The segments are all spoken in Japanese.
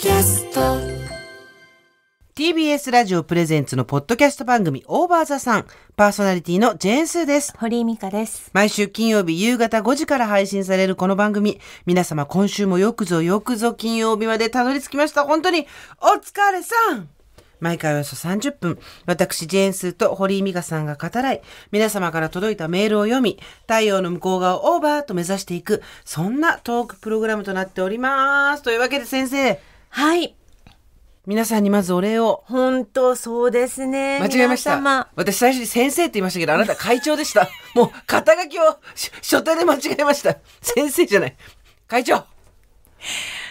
キャスト TBS ラジオプレゼンツのポッドキャスト番組オーバーザさんパーソナリティのジェーンスーです堀井美香です毎週金曜日夕方5時から配信されるこの番組皆様今週もよくぞよくぞ金曜日までたどり着きました本当にお疲れさん毎回およそ30分、私、ジェーンスーと堀井美香さんが語らい、皆様から届いたメールを読み、太陽の向こう側をオーバーと目指していく、そんなトークプログラムとなっております。というわけで先生、はい皆さんにまずお礼を本当そうですね間違えました私最初に先生って言いましたけどあなた会長でした もう肩書きを書体で間違えました先生じゃない会長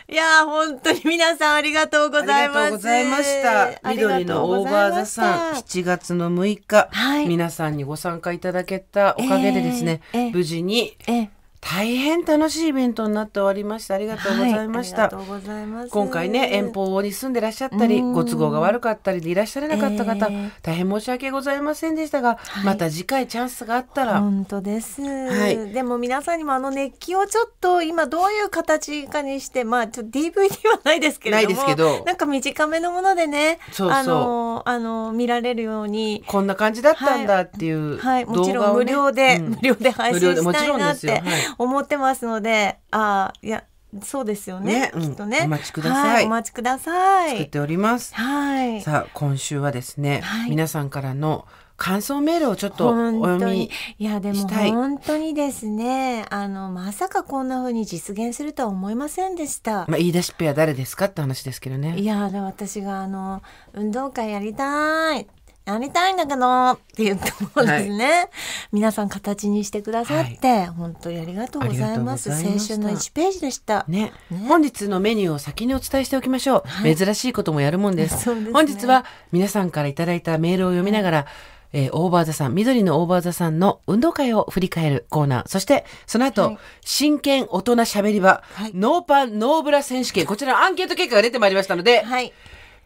いや本当に皆さんありがとうございます。ありがとうございました。緑のオーバーザさん、7月の6日、はい、皆さんにご参加いただけたおかげでですね、えーえー、無事にえ大変楽しいイベントになって終わりましたありがとうございました、はい、今回ね遠方に住んでらっしゃったりご都合が悪かったりでいらっしゃれなかった方、えー、大変申し訳ございませんでしたが、はい、また次回チャンスがあったら本当です、はい、でも皆さんにもあの熱気をちょっと今どういう形かにしてまあちょっと DVD はないですけれどないですけどなんか短めのものでねあのあの見られるようにこんな感じだったんだっていう、はいもちろん無料で、うん、無料で配信したいなって、思ってますので、ああ、いや、そうですよね。ねきっとね、お待ちくださいはい、お待ちください。作っております。はい。さあ、今週はですね、はい、皆さんからの感想メールをちょっとお読みいやでも本当にですねあのまさかこんなふうに実現するとは思いませんでしたまあ言い出しっぺは誰ですかって話ですけどねいやで私があの運動会やりたいやりたいんだけどって言っともですね、はい、皆さん形にしてくださって、はい、本当にありがとうございます青春の1ページでしたね、ね、本日のメニューを先にお伝えしておきましょう、はい、珍しいこともやるもんです ね、本日は皆さんからいただいたメールを読みながら、えー、オーバーザさん、緑のオーバーザさんの運動会を振り返るコーナー。そして、その後、はい、真剣大人喋り場、ノーパン、ノーブラ選手権。こちらのアンケート結果が出てまいりましたので、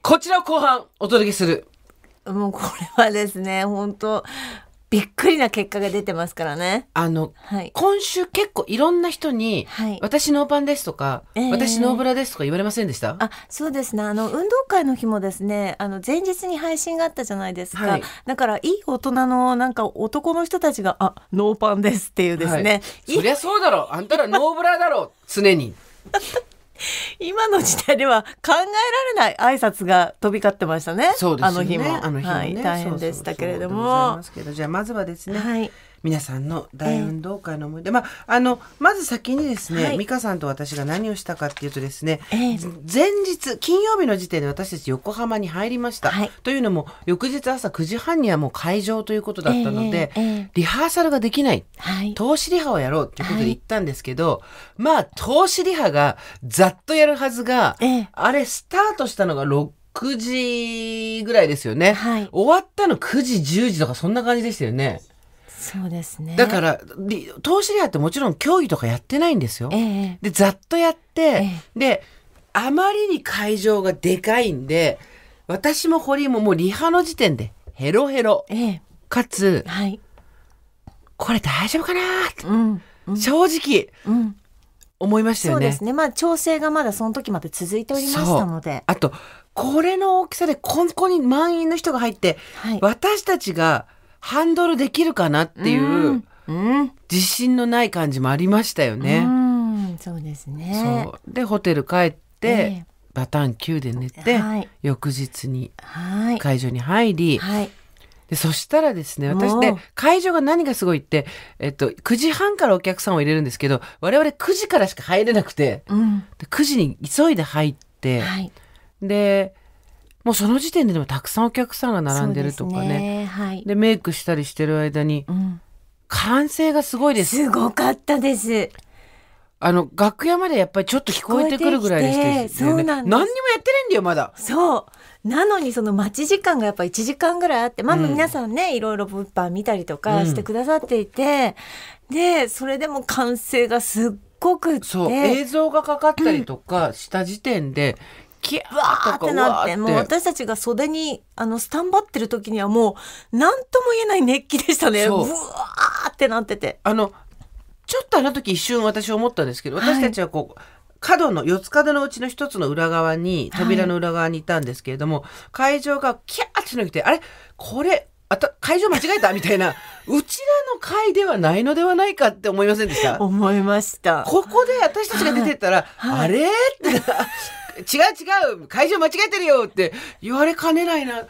こちらを後半お届けするもうこれはですね本当びっくりな結果が出てますからね。あの、はい、今週結構いろんな人に、はい、私ノーパンですとか、えー、私ノーブラですとか言われませんでしたあ、そうですね。あの、運動会の日もですね、あの、前日に配信があったじゃないですか。はい、だから、いい大人の、なんか男の人たちが、あ、ノーパンですっていうですね。そりゃそうだろう。あんたらノーブラだろ常に。今の時代では考えられない挨拶が飛び交ってましたね。ねあの日も。あの日も、ね、はい、大変でしたけれども。そうそうそうどじゃあまずはですね。はい皆さんの大運動会の思い出、えー、まあ、あのまず先にですね、はい、美香さんと私が何をしたかっていうとですね、えー、前日金曜日の時点で私たち横浜に入りました、はい、というのも翌日朝9時半にはもう会場ということだったので、えー、リハーサルができない、はい、投資リハをやろうということで行ったんですけど、まあ投資リハがざっとやるはずが、えあれスタートしたのが6 9時ぐらいですよね、はい、終わったの9時10時とかそんな感じでしたよねそうですね。だから、投資であってもちろん競技とかやってないんですよ。えー、で、ざっとやって、えー、で、あまりに会場がでかいんで、私も堀井ももうリハの時点でヘロヘロ。えー、かつ、はい、これ大丈夫かなって、うんうん、正直、うん思いましたよね。そうですね。まあ調整がまだその時まで続いておりましたので。あと、これの大きさでここに満員の人が入って、はい、私たちがハンドルできるかなっていう、自信のない感じもありましたよね。そうですねでホテル帰って、バタン9で寝て、はい、翌日に会場に入り、はい、でそしたらですね私ね会場が何がすごいって、えっと、9時半からお客さんを入れるんですけど我々9時からしか入れなくて、うん、で9時に急いで入って、はい、でもうその時点ででもたくさんお客さんが並んでるとかね。ねはい、でメイクしたりしてる間に、うん、歓声がすごいです。すごかったです。あの楽屋までやっぱりちょっと聞こえてくるぐらいでしたよね。そうなん何にもやってないんだよまだ。そう。なのにその待ち時間がやっぱ1時間ぐらいあって、まあ皆さんね、うん、いろいろ物販見たりとかしてくださっていて、うん、で、それでも歓声がすっごくって。そう。映像がかかったりとかした時点で、キャーってなってもう私たちが袖にあのスタンバってる時にはもう何とも言えない熱気でしたねうわーってなっててあのちょっとあの時一瞬私思ったんですけど私たちはこう、はい角の、四つ角のうちの一つの裏側に、扉の裏側にいたんですけれども、はい、会場がキャーって伸びて、あれこれ、あた、会場間違えた みたいな、うちらの会ではないのではないかって思いませんでした思いました。ここで私たちが出てたら、はい、あれって、違う違う会場間違えてるよって言われかねないな。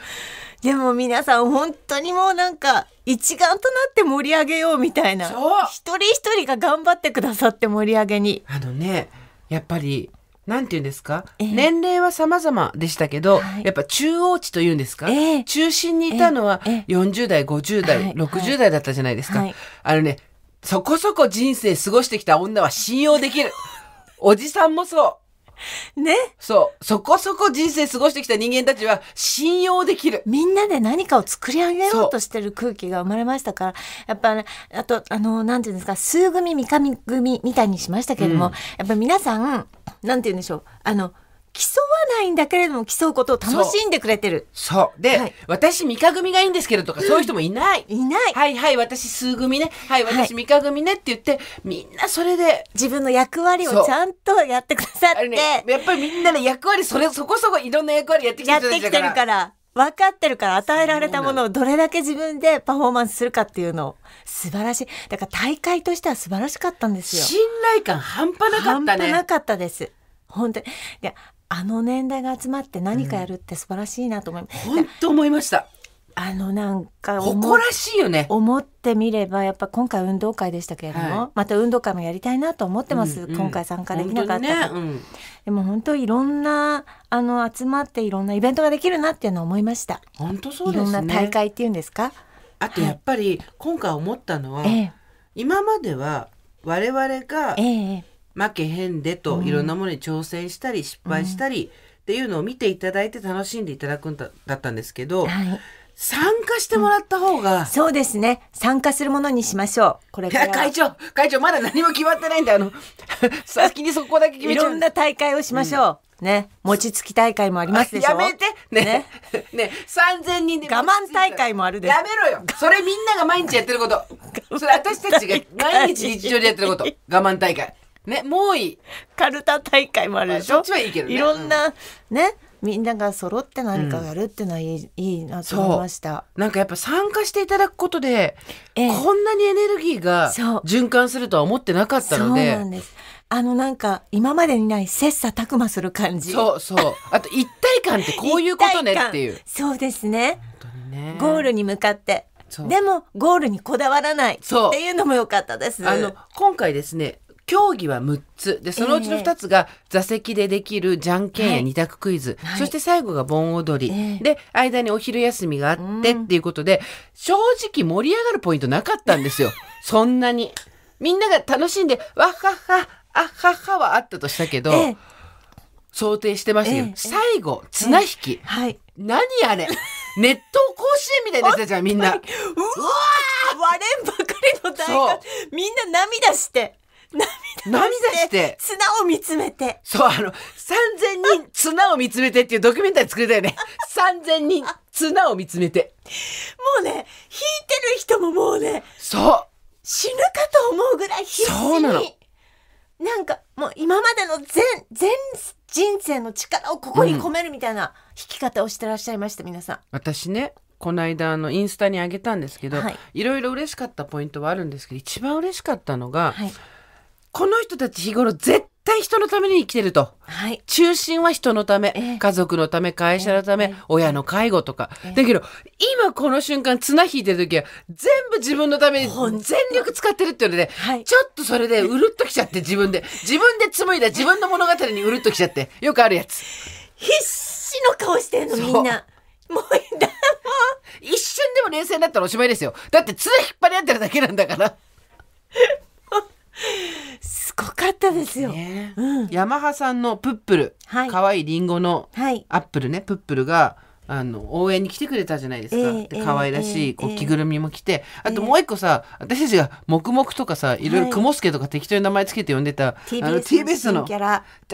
でも皆さん本当にもうなんか一丸となって盛り上げようみたいな一人一人が頑張ってくださって盛り上げにあのねやっぱりなんて言うんですか、えー、年齢は様々でしたけど、はい、やっぱ中央値というんですか、えー、中心にいたのは40代、50代、はい、60代だったじゃないですか、はい、あのね、そこそこ人生過ごしてきた女は信用できる。おじさんもそう。ね。そう。そこそこ人生過ごしてきた人間たちは信用できる。みんなで何かを作り上げようとしてる空気が生まれましたから、やっぱ、ね、あと、あの、なんていうんですか、数組、三上組みたいにしましたけれども、うん、やっぱ皆さん、なんて言うんでしょう、あの、競わないんだけれども競うことを楽しんでくれてるそうで、はい、私三日組がいいんですけれどとかそういう人もいない、うん、いないはいはい私数組ねはい私三日組ねって言って、はい、みんなそれで自分の役割をちゃんとやってくださって、ね、やっぱりみんなね役割それそこそこいろんな役割やってきてるやってきてるから分かってるから与えられたものをどれだけ自分でパフォーマンスするかっていうのを素晴らしいだから大会としては素晴らしかったんですよ信頼感半端なかったね半端なかったです本当にいやあの年代が集まって何かやるって素晴らしいなと思います。た。本当思いました。あのなんか誇らしいよね思ってみればやっぱ今回運動会でしたけれども、はい、また運動会もやりたいなと思ってます、うんうん、今回参加できなかったから、ねうん、でも本当いろんなあの集まっていろんなイベントができるなっていうのを思いました本当そう、ね、いろんな大会っていうんですかあとやっぱり今回思ったのは、はい、今までは我々が、ええ負けへんでといろんなものに挑戦したり失敗したりっていうのを見ていただいて楽しんでいただくんだだったんですけど、はい、参加してもらった方が、うん、そうですね参加するものにしましょうこれ会長会長まだ何も決まってないんであの 先にそこだけ決めちゃういろんな大会をしましょう、うん、ね、餅つき大会もありますでしょやめてねねね3000人で我慢大会もあるでやめろよそれみんなが毎日やってることそれ私たちが毎日日常でやってること 我慢大会ね、もういい。カルタ大会もあるでしょ。まあ、そっちはいいけど、ね、いろんな、ね、みんなが揃って何かやるってのはいいうん、いいなと思いました。なんかやっぱ参加していただくことで、えこんなにエネルギーが循環するとは思ってなかったので。そうなんです。あのなんか今までにない切磋琢磨する感じ。そうそう。あと一体感ってこういうことねっていう。そうですね。ねゴールに向かって。でもゴールにこだわらないっていうのも良かったです。あの今回ですね競技は6つでそのうちの2つが座席でできるじゃんけんや2択クイズ、はい、そして最後が盆踊り、えー、で間にお昼休みがあってっていうことで、正直盛り上がるポイントなかったんですよ そんなに。みんなが楽しんでわっはっはあっはっははあったとしたけど、えー、想定してましたよ、えー、最後綱引き、はい、何あれ 熱湯甲子園みたいになってたじゃんみんな。うわ割れんばかりの大学みんな涙して涙して綱を見つめてそうあの3000人綱を見つめてっていうドキュメンタリー作れたよね3000 人綱を見つめてもうね引いてる人ももうねそう死ぬかと思うぐらい必死にそうなのなんかもう今までの全全人生の力をここに込めるみたいな弾き方をしてらっしゃいました、うん、皆さん私ねこの間のインスタに上げたんですけど、はい、いろいろ嬉しかったポイントはあるんですけど一番嬉しかったのが、はいこの人たち日頃絶対人のために生きてると。はい、中心は人のため、えー、家族のため、会社のため、えー、親の介護とか。えー、だけど、今この瞬間綱引いてる時は、全部自分のために全力使ってるっていうので、はい、ちょっとそれでうるっときちゃって自分で、自分で紡いだ自分の物語にうるっときちゃって、よくあるやつ。必死の顔してんの、みんな。もう、だ、もう。一瞬でも冷静になったらおしまいですよ。だって綱引っ張り合ってるだけなんだから。すごかったですよ。ねうん、ヤマハさんのプップル、はい、かわいいリンゴの、アップルねプップルがあの応援に来てくれたじゃないですか、えー、で可愛らしい、えー、着ぐるみも着て、えー、あともう一個さ、私たちが「黙々」とかさいろいろ「すけ」とか適当に名前つけて呼んでた、はい、あの TBS の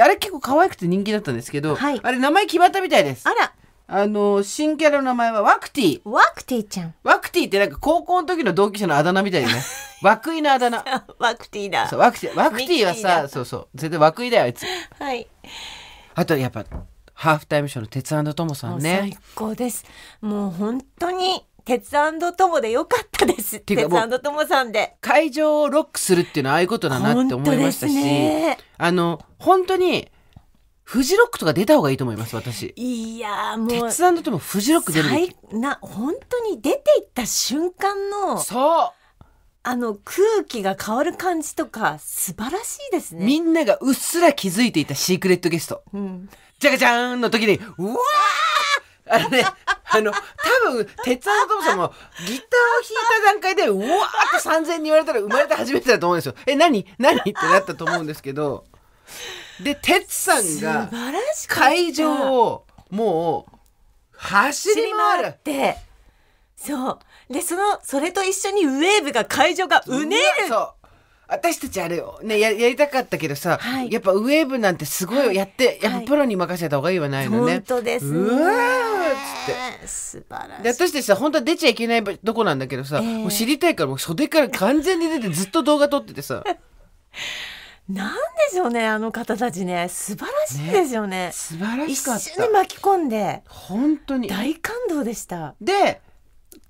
あれ結構可愛くて人気だったんですけど、はい、あれ名前決まったみたいです。あらあの、新キャラの名前はワクティ。ワクティちゃん。ワクティってなんか高校の時の同級者のあだ名みたいだね。ワクイのあだ名。ワクティだ。そう、ワクティ。ワクティはさ、そうそう。絶対ワクイだよ、あいつ。はい。あと、やっぱ、ハーフタイムショーの鉄トモさんね。最高です。もう本当に。鉄トモでよかったです。鉄トモさんで。会場をロックするっていうのはああいうことだなって思いましたし、ね、あの、本当に、フジロックとか出た方がいいと思います、私。いやもう。鉄腕ともフジロック出るべき。な、本当に出ていった瞬間の。そうあの空気が変わる感じとか素晴らしいですね。みんながうっすら気づいていたシークレットゲスト。うん。じゃがじゃーんの時に、うわーあのね、あの、多分、鉄腕ともさんもギターを弾いた段階で、うわーって3000人言われたら生まれて初めてだと思うんですよ。え、何何ってなったと思うんですけど。で哲さんが会場をもう走り回るってそうでそのそれと一緒にウェーブが会場がうねる私たちあれよ、ね、ややりたかったけどさ、はい、やっぱウェーブなんてすごいやって、はい、やっぱプロに任せた方がいいわないのね。本当です、ね、うわっつって素晴らしいで私たちさ本当は出ちゃいけないとこなんだけどさ、えー、もう知りたいからもう袖から完全に出てずっと動画撮っててさ。なんでしょうねあの方たちね素晴らしいですよね素晴らしかった一瞬に巻き込んで本当に大感動でしたで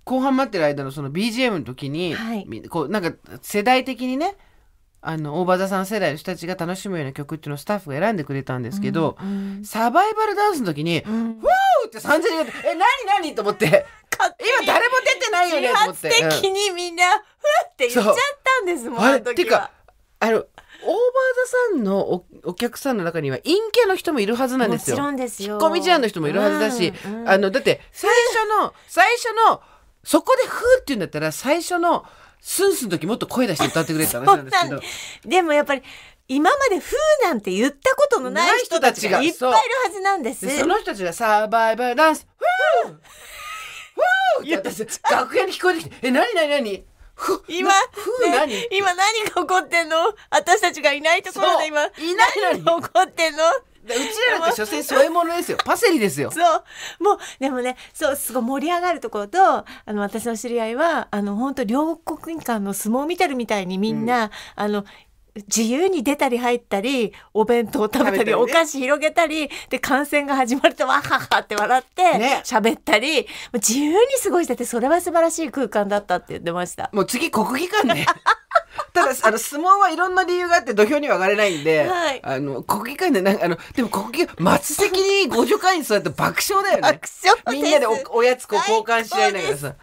後半待ってる間のその BGM の時に、はい、こうなんか世代的にねあの大場田さん世代の人たちが楽しむような曲っていうのをスタッフが選んでくれたんですけど、うんうん、サバイバルダンスの時に「うん、フォー!」って3000人が「え何何?」と思って今誰も出てないよねと思って自発的にみんな「ふっ!」って言っちゃったんですもんあの時は。っていうかあのオーバーザさんのおお客さんの中には陰キャの人もいるはずなんですよ。もちろんですよ。引っ込み思案の人もいるはずだし、うんうん、あのだって最初の最初のそこで「ふ」って言うんだったら最初のスンスンの時もっと声出して歌ってくれって話なんですけど。でもやっぱり今まで「ふ」なんて言ったことのない人たちがいっぱいいるはずなんです。そその人たちがサバイバルダンス「ふ」「ふ」って楽屋に聞こえてきて「え何何何?」今、ね、今何が起こってんの私たちがいないところで今、いないのに起こってんのうちらな所詮添え物ですよ。パセリですよ。そう。もう、でもね、そう、すごい盛り上がるところと、あの、私の知り合いは、あの、本当両国間の相撲見てるみたいにみんな、うん、あの、自由に出たり入ったりお弁当食べたり、ね、お菓子広げたりで感染が始まるとわははって笑って喋、ね、ったり自由に過ごしててそれは素晴らしい空間だったって言ってました。もう次国技館ね ただあの相撲はいろんな理由があって土俵には上がれないんで、はい、あの国技館でなんかあのでも国技末席にご助会員座って爆笑だよね爆笑みんなでおおやつこう交換し合いながらさ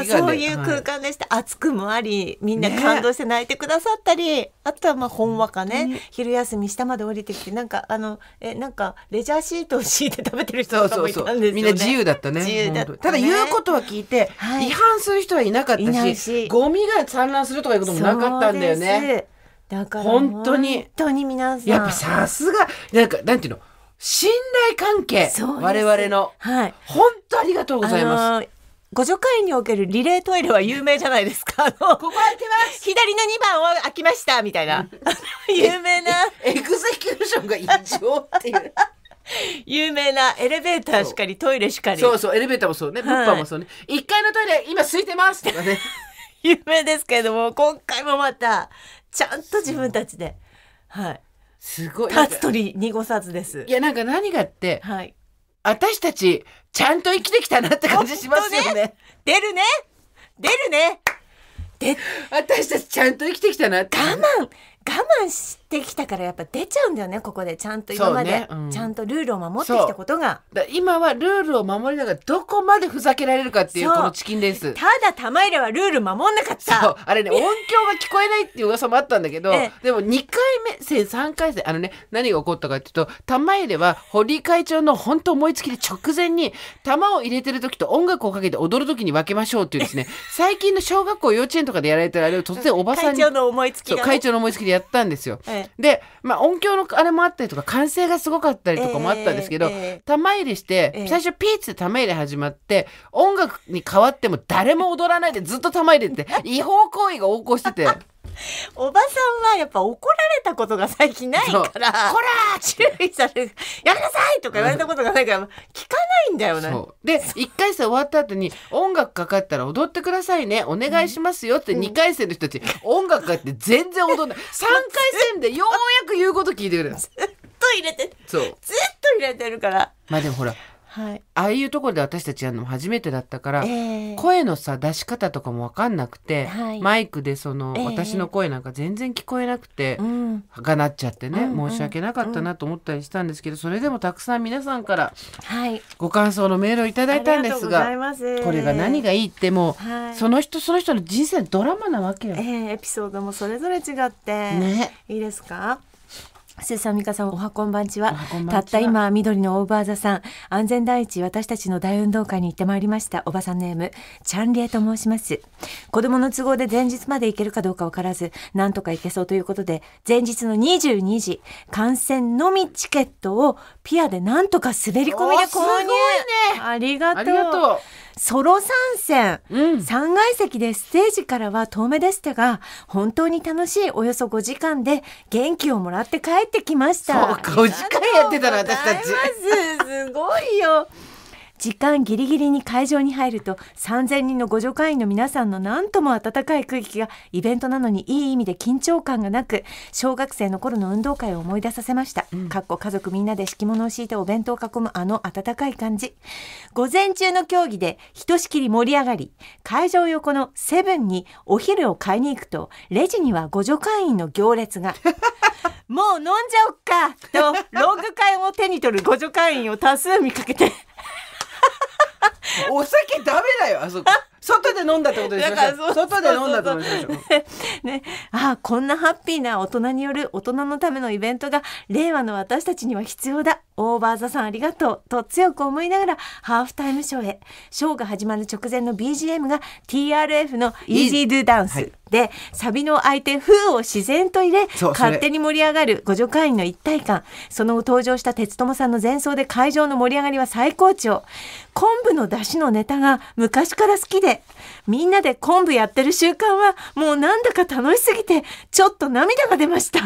でそういう空間でした、はい、熱くもありみんな感動して泣いてくださったり、ね、あとはまあ本話かね、昼休み下まで降りてきてなんかあのえなんかレジャーシートを敷いて食べてる人とかもいたんですよ、ね、そうそうそうみんな自由だったね自由だった、ね、ただ言うことは聞いて、はい、違反する人はいなかったしゴミが散乱するとかいうこともなかったんだよね。だから本当に。本当に皆さん。やっぱさすが、なんか、なんていうの、信頼関係。我々の。はい。本当ありがとうございます。互助会におけるリレートイレは有名じゃないですか。ここ開けます。左の2番を開きました、みたいな。有名な。エグゼキューションが異常っていう。有名なエレベーターしかりトイレしかりそうそうエレベーターもそうね、物販もそうね1階のトイレ今空いてますとかね有名ですけれども今回もまたちゃんと自分たちではいすごい立つ鳥濁さずですいやなんか何がって、はい、私たちちゃんと生きてきたなって感じしますよね、ね、出るね出るねで私たちちゃんと生きてきたな我慢我慢してきたからやっぱ出ちゃうんだよねここでちゃんと今まで、ちゃんとルールを守ってきたことがだ今はルールを守りながらどこまでふざけられるかっていうこのチキンレースただ玉入れはルール守んなかっそうたあれね音響が聞こえないっていう噂もあったんだけどでも2回目戦3回戦あのね何が起こったかっていうと玉入れは堀会長の本当思いつきで直前に玉を入れてる時と音楽をかけて踊る時に分けましょうっていうですね最近の小学校幼稚園とかでやられてるあれを突然おばさん会長の思いつきがね会長の思いつきでやったんですよ。で、まあ、音響のあれもあったりとか歓声がすごかったりとかもあったんですけど、玉入れして、最初ピーツで玉入れ始まって音楽に変わっても誰も踊らないでずっと玉入れて 違法行為が横行してて。おばさんはやっぱ怒られたことが最近ないから「こら注意されるやめなさい!」とか言われたことがないから聞かないんだよね。で1回戦終わった後に「音楽かかったら踊ってくださいねお願いしますよ」って2回戦の人たち、音楽かかって全然踊んない3回戦でようやく言うこと聞いてくれる。ずっと入れてそうずっと入れてるから。まあでもほらはい、ああいうところで私たちやるのも初めてだったから、えー、声のさ出し方とかも分かんなくて、はい、マイクでその、えー、私の声なんか全然聞こえなくて、うん、がなっちゃってね、うんうん、申し訳なかったなと思ったりしたんですけど、それでもたくさん皆さんからご感想のメールをいただいたんですがはい、これが何がいいってもう、はい、その人その人の人生ドラマなわけよ、えー、エピソードもそれぞれ違って、ね、いいですか瀬さん、美さん、おはこんばんちは。たった今、緑のオーバーザさん、安全第一、私たちの大運動会に行ってまいりました。おばさんネーム、チャンリエと申します。子供の都合で前日まで行けるかどうかわからず、なんとか行けそうということで、前日の22時、観戦のみチケットをピアでなんとか滑り込みで購入。ね、ありがとう。ソロ参戦、うん、3階席でステージからは遠目でしたが本当に楽しいおよそ5時間で元気をもらって帰ってきましたそう5時間やってたの私たちすごいよ時間ギリギリに会場に入ると3000人のご助会員の皆さんの何とも温かい空気がイベントなのにいい意味で緊張感がなく小学生の頃の運動会を思い出させました、うん、かっこ家族みんなで敷物を敷いてお弁当を囲むあの温かい感じ午前中の競技でひとしきり盛り上がり会場横のセブンにお昼を買いに行くとレジにはご助会員の行列が もう飲んじゃおっかとロング会を手に取るご助会員を多数見かけてお酒ダメだよあそこ外で飲んだってことで外で飲んだってことでねあこんなハッピーな大人による大人のためのイベントが令和の私たちには必要だオーバーザさんありがとうと強く思いながらハーフタイムショーへショーが始まる直前の BGM が TRF の Easy Do Dance でサビの相手風を自然と入れ勝手に盛り上がる互助会員の一体感その後登場した鉄友さんの前奏で会場の盛り上がりは最高潮昆布のだしのネタが昔から好きでみんなで昆布やってる習慣はもうなんだか楽しすぎてちょっと涙が出ました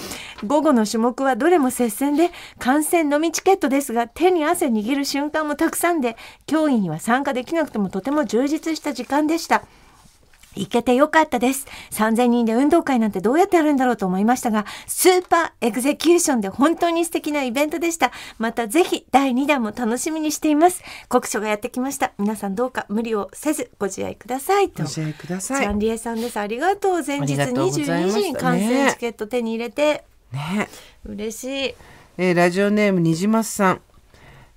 午後の種目はどれも接戦で観戦のみチケットですが手に汗握る瞬間もたくさんで競技には参加できなくてもとても充実した時間でした。行けてよかったです。3000人で運動会なんてどうやってやるんだろうと思いましたが、スーパーエグゼキューションで本当に素敵なイベントでした。またぜひ第2弾も楽しみにしています。国書がやってきました。皆さんどうか無理をせずご自愛くださいと。ご自愛ください。チャンリエさんです。ありがとう。前日22時に観戦チケット手に入れて。ね。嬉しい。えー、ラジオネームにじますさん。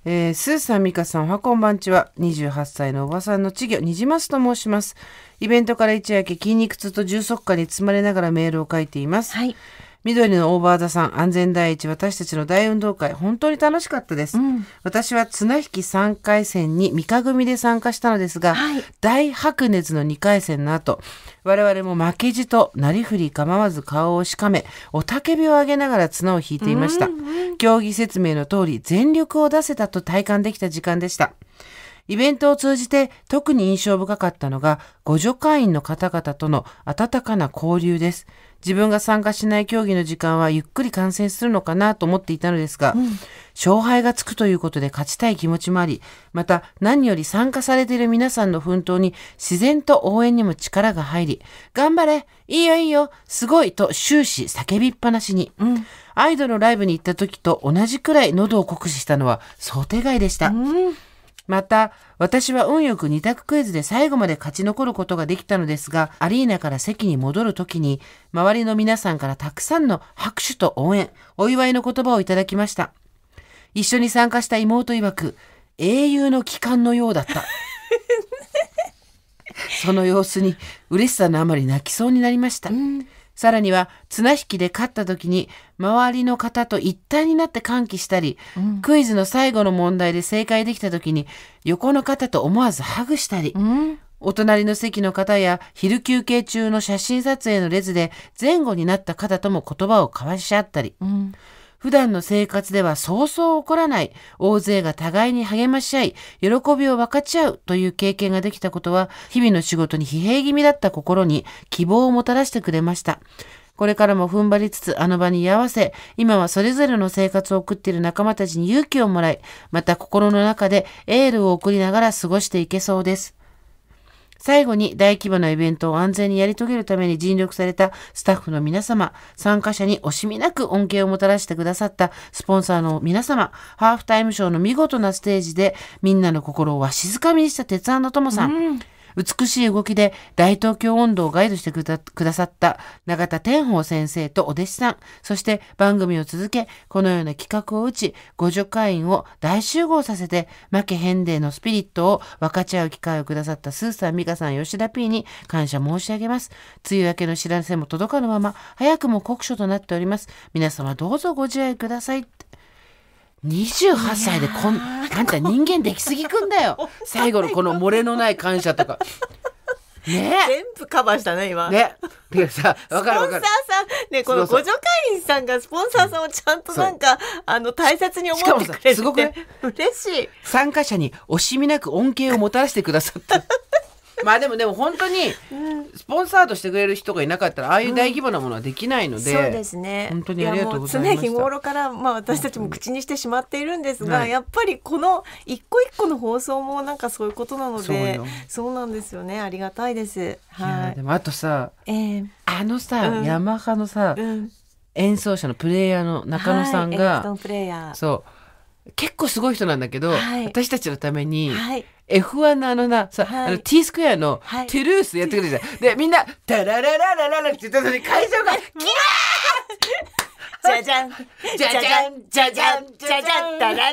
えー、スーさん、ミカさん、おはこんばんちは。28歳のおばさんの稚魚、にじますと申します。イベントから一夜明け、筋肉痛と重足感に包まれながらメールを書いています。はい。緑のオーバーザさん、安全第一、私たちの大運動会、本当に楽しかったです。うん、私は綱引き3回戦に三日組で参加したのですが、はい、大白熱の2回戦の後、我々も負けじとなりふり構わず顔をしかめ、おたけびを上げながら綱を引いていました。うんうん、競技説明の通り、全力を出せたと体感できた時間でした。イベントを通じて特に印象深かったのが、ご助会員の方々との温かな交流です。自分が参加しない競技の時間はゆっくり観戦するのかなと思っていたのですが、うん、勝敗がつくということで勝ちたい気持ちもあり、また何より参加されている皆さんの奮闘に自然と応援にも力が入り、頑張れいいよいいよすごいと終始叫びっぱなしに。うんアイドルのライブに行った時と同じくらい喉を酷使したのは想定外でした。うんまた、私は運よく2択クイズで最後まで勝ち残ることができたのですが、アリーナから席に戻るときに、周りの皆さんからたくさんの拍手と応援、お祝いの言葉をいただきました。一緒に参加した妹曰く、英雄の帰還のようだった。その様子に嬉しさのあまり泣きそうになりました。うんさらには綱引きで勝った時に周りの方と一体になって歓喜したり、うん、クイズの最後の問題で正解できた時に横の方と思わずハグしたり、うん、お隣の席の方や昼休憩中の写真撮影の列で前後になった方とも言葉を交わし合ったり、うん普段の生活ではそうそう起こらない、大勢が互いに励まし合い、喜びを分かち合うという経験ができたことは、日々の仕事に疲弊気味だった心に希望をもたらしてくれました。これからも踏ん張りつつあの場に居合わせ、今はそれぞれの生活を送っている仲間たちに勇気をもらい、また心の中でエールを送りながら過ごしていけそうです。最後に大規模なイベントを安全にやり遂げるために尽力されたスタッフの皆様、参加者に惜しみなく恩恵をもたらしてくださったスポンサーの皆様、ハーフタイムショーの見事なステージでみんなの心をわしづかみにした鉄腕の友さん、うん美しい動きで大東京音頭をガイドしてくださった永田天宝先生とお弟子さん、そして番組を続け、このような企画を打ち、互助会員を大集合させて、負け変デーのスピリットを分かち合う機会をくださったスーさん、美香さん、吉田 P に感謝申し上げます。梅雨明けの知らせも届かぬまま、早くも酷暑となっております。皆様どうぞご自愛ください。28歳でこんあんた人間できすぎくんだよ 最後のこの漏れのない感謝とか。ね、全部カバーしたね今ねいやさ分かる分かるスポンサーさんねこの互助会員さんがスポンサーさんをちゃんとなんかあの大切に思ってくれてすごく、ね、嬉しい参加者に惜しみなく恩恵をもたらしてくださった まあでもでも本当にスポンサードしてくれる人がいなかったらああいう大規模なものはできないので、うん、そうですね本当にありがとうございます常日頃からまあ私たちも口にしてしまっているんですが、はい、やっぱりこの一個一個の放送もなんかそういうことなのでそうなんですよねありがたいです。はい、いでもあとさ、えー、あのさ、うん、ヤマハのさ、うん、演奏者のプレイヤーの中野さんが、はい、そう結構すごい人なんだけど、はい、私たちのために、F1 のあのな、さ、はい、あの T スクエアの、テトゥルースやってくれてた。で、みんな、タララララララって言った時に会場が、キラーじゃじゃん、じゃじゃん、じゃじゃん、じゃじゃん、タラララ、キヤー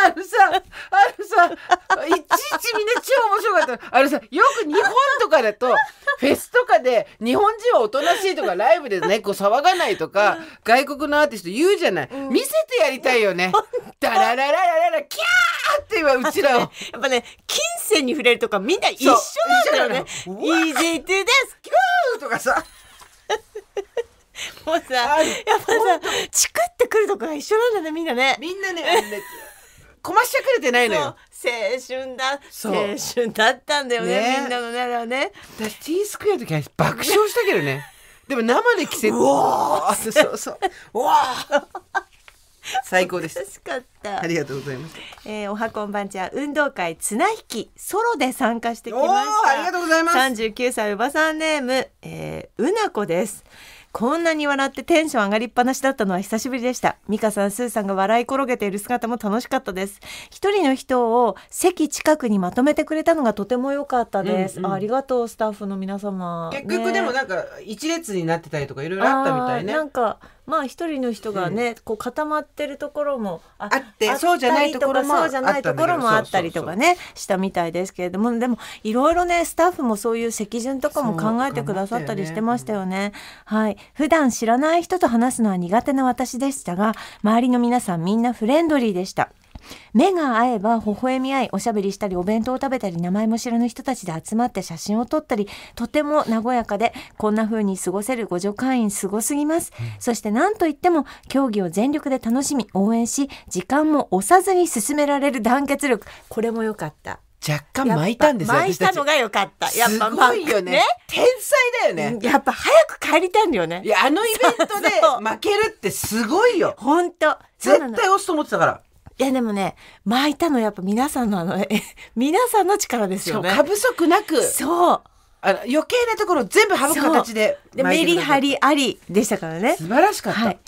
あのさ、あのさ、いちいちみんな超面白かった。あのさ、よく日本とかだと、フェスとかで日本人はおとなしいとかライブでね、こう騒がないとか、外国のアーティスト言うじゃない。うん、見せてやりたいよね。ダラララララキャーって言うわ、うちらを。やっぱね、金銭に触れるとかみんな一緒なんだよね。EJ2 です、キューとかさ。もうさ、やっぱさ、チクってくるとこが一緒なんだね、みんなね。みんなね、こましゃくれてないのよ。青春だ。青春だったんだよね、ねみんなのね、あれはね。私 T スクエアの時は爆笑したけどね。でも生で着せて。うわー そうそう。うわー最高でしありがとうございます。えー、おはこんばんちは運動会綱引きソロで参加してきました。ありがとうございます。三十九歳おばさんネーム、えー、うなこです。こんなに笑ってテンション上がりっぱなしだったのは久しぶりでした美香さんスーさんが笑い転げている姿も楽しかったです一人の人を席近くにまとめてくれたのがとても良かったです、うんうん、ありがとうスタッフの皆様結局でもなんか一列になってたりとかいろいろあったみたいねなんかまあ一人の人がね、こう固まってるところもあってそうじゃないところもそうじゃないところもあったりとかねしたみたいですけれどもでもいろいろねスタッフもそういう席順とかも考えてくださったりしてましたよね。はい普段知らない人と話すのは苦手な私でしたが周りの皆さんみんなフレンドリーでした。目が合えば微笑み合いおしゃべりしたりお弁当を食べたり名前も知らぬ人たちで集まって写真を撮ったりとても和やかでこんな風に過ごせるご助会員すごすぎます、うん、そして何といっても競技を全力で楽しみ応援し時間も押さずに進められる団結力これも良かった若干巻いたんですよ。巻いたのが良かった。やっぱすごいよね、ね、天才だよね。やっぱ早く帰りたいんだよね。いや、あのイベントで負けるってすごいよ。本当絶対押すと思ってたから。いやでもね巻いたのやっぱ皆さんのあの皆さんの力ですよね。過不足なくそうあの余計なところ全部省く形ででメリハリありでしたからね素晴らしかった、はい、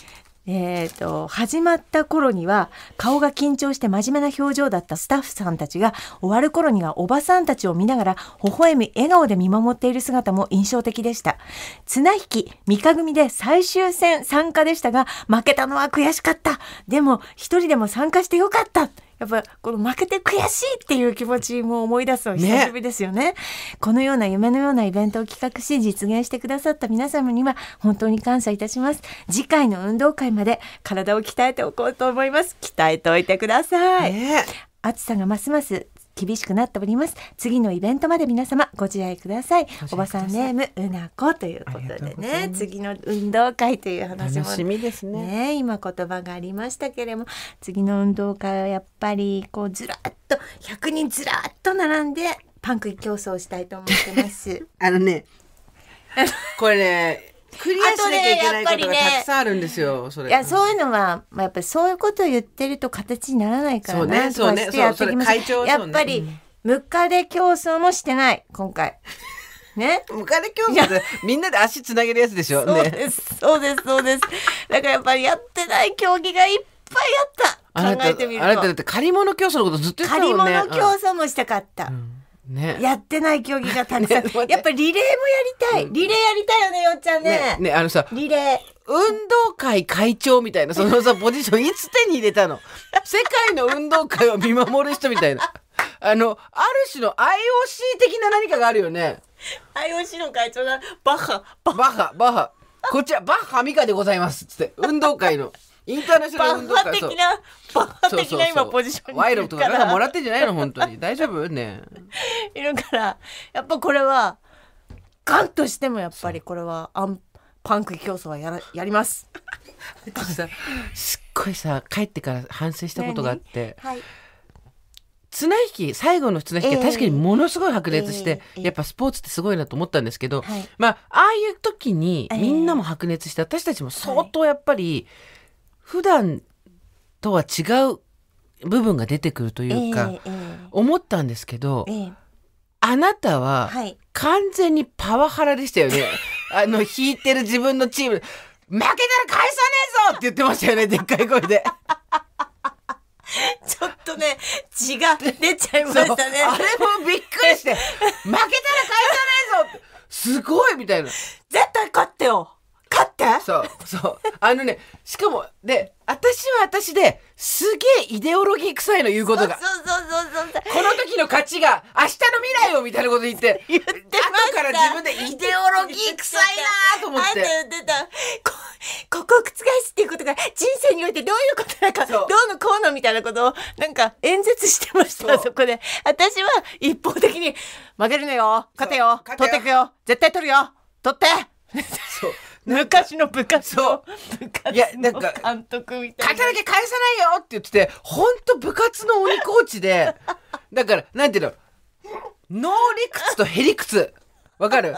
えー、と始まった頃には顔が緊張して真面目な表情だったスタッフさんたちが終わる頃にはおばさんたちを見ながら微笑み笑顔で見守っている姿も印象的でした綱引き三日組で最終戦参加でしたが負けたのは悔しかったでも一人でも参加してよかったやっぱこの負けて悔しいっていう気持ちも思い出すお久しぶりですよね、ね、このような夢のようなイベントを企画し実現してくださった皆様には本当に感謝いたします次回の運動会まで体を鍛えておこうと思います鍛えておいてください、ね暑さがますます厳しくなっております次のイベントまで皆様ご自愛くださいおばさんネームうなこということでね次の運動会という話も楽しみですね、ね、今言葉がありましたけれども次の運動会はやっぱりこうずらっと100人ずらっと並んでパン食い競争したいと思ってます あのねこれねクリアしなきゃいけないことがたくさんあるんですよ、ね、それいやそういうのは、まあ、やっぱりそういうことを言ってると形にならないからそうねそうねそうそれ会長、ね、やっぱり、ムカデ競争もしてない今回。ね、ムカデ競争でみんなで足つなげるやつでしょ。そうです、ね、そうですそうです。だからやっぱりやってない競技がいっぱいあった。考えてみると。あれだって借り物競争のことずっと言ってたもんね。借り物競争もしたかった。うんね、やってない競技がたくさん、ね、やっぱリレーもやりたい、リレーやりたいよねよっちゃんねねねあのさリレー運動会会長みたいなそのさポジションいつ手に入れたの 世界の運動会を見守る人みたいなあのある種の IOC 的な何かがあるよね IOC の会長がバッハバッハバッハこちらバッハミカでございますっつって運動会のインターナショナル運動会的なッハ的な今ポジションイ賂とかなんかもらってんじゃないの本当に大丈夫ねいるからやっぱこれはガンとしてもやっぱりこれはアンパンク競争はやらやりますすっごいさ帰ってから反省したことがあって、はい、綱引き最後の綱引きは確かにものすごい白熱して、えーえー、やっぱスポーツってすごいなと思ったんですけど、はい、まあああいう時にみんなも白熱して、私たちも相当やっぱり、普段とは違う部分が出てくるというか、えー、思ったんですけど、えー、あなたは完全にパワハラでしたよね。はい、あの引いてる自分のチーム負けたら返さねえぞって言ってましたよねでっかい声で。ちょっとね、血が出ちゃいましたね。あれもびっくりして、負けたら返さないぞすごいみたいな。絶対勝ってよ勝ったそうそうあのねしかもで私は私ですげえイデオロギー臭いの言うことがそうそうそうそうこの時の勝ちが明日の未来をみたいなこと言って言ってましたから自分でイデオロギー臭いなと思ってあんた言ってたここを覆すっていうことが人生においてどういうことなのかどうのこうのみたいなことをなんか演説してましたそこで私は一方的に負けるのよ勝てよ取ってくよ絶対取るよ取ってそう昔の部活を。いや、なんか、監督みたいな。肩だけ返さないよって言ってて、ほんと部活の鬼コーチで、だから、なんていうの、脳理屈とへり屈。わかる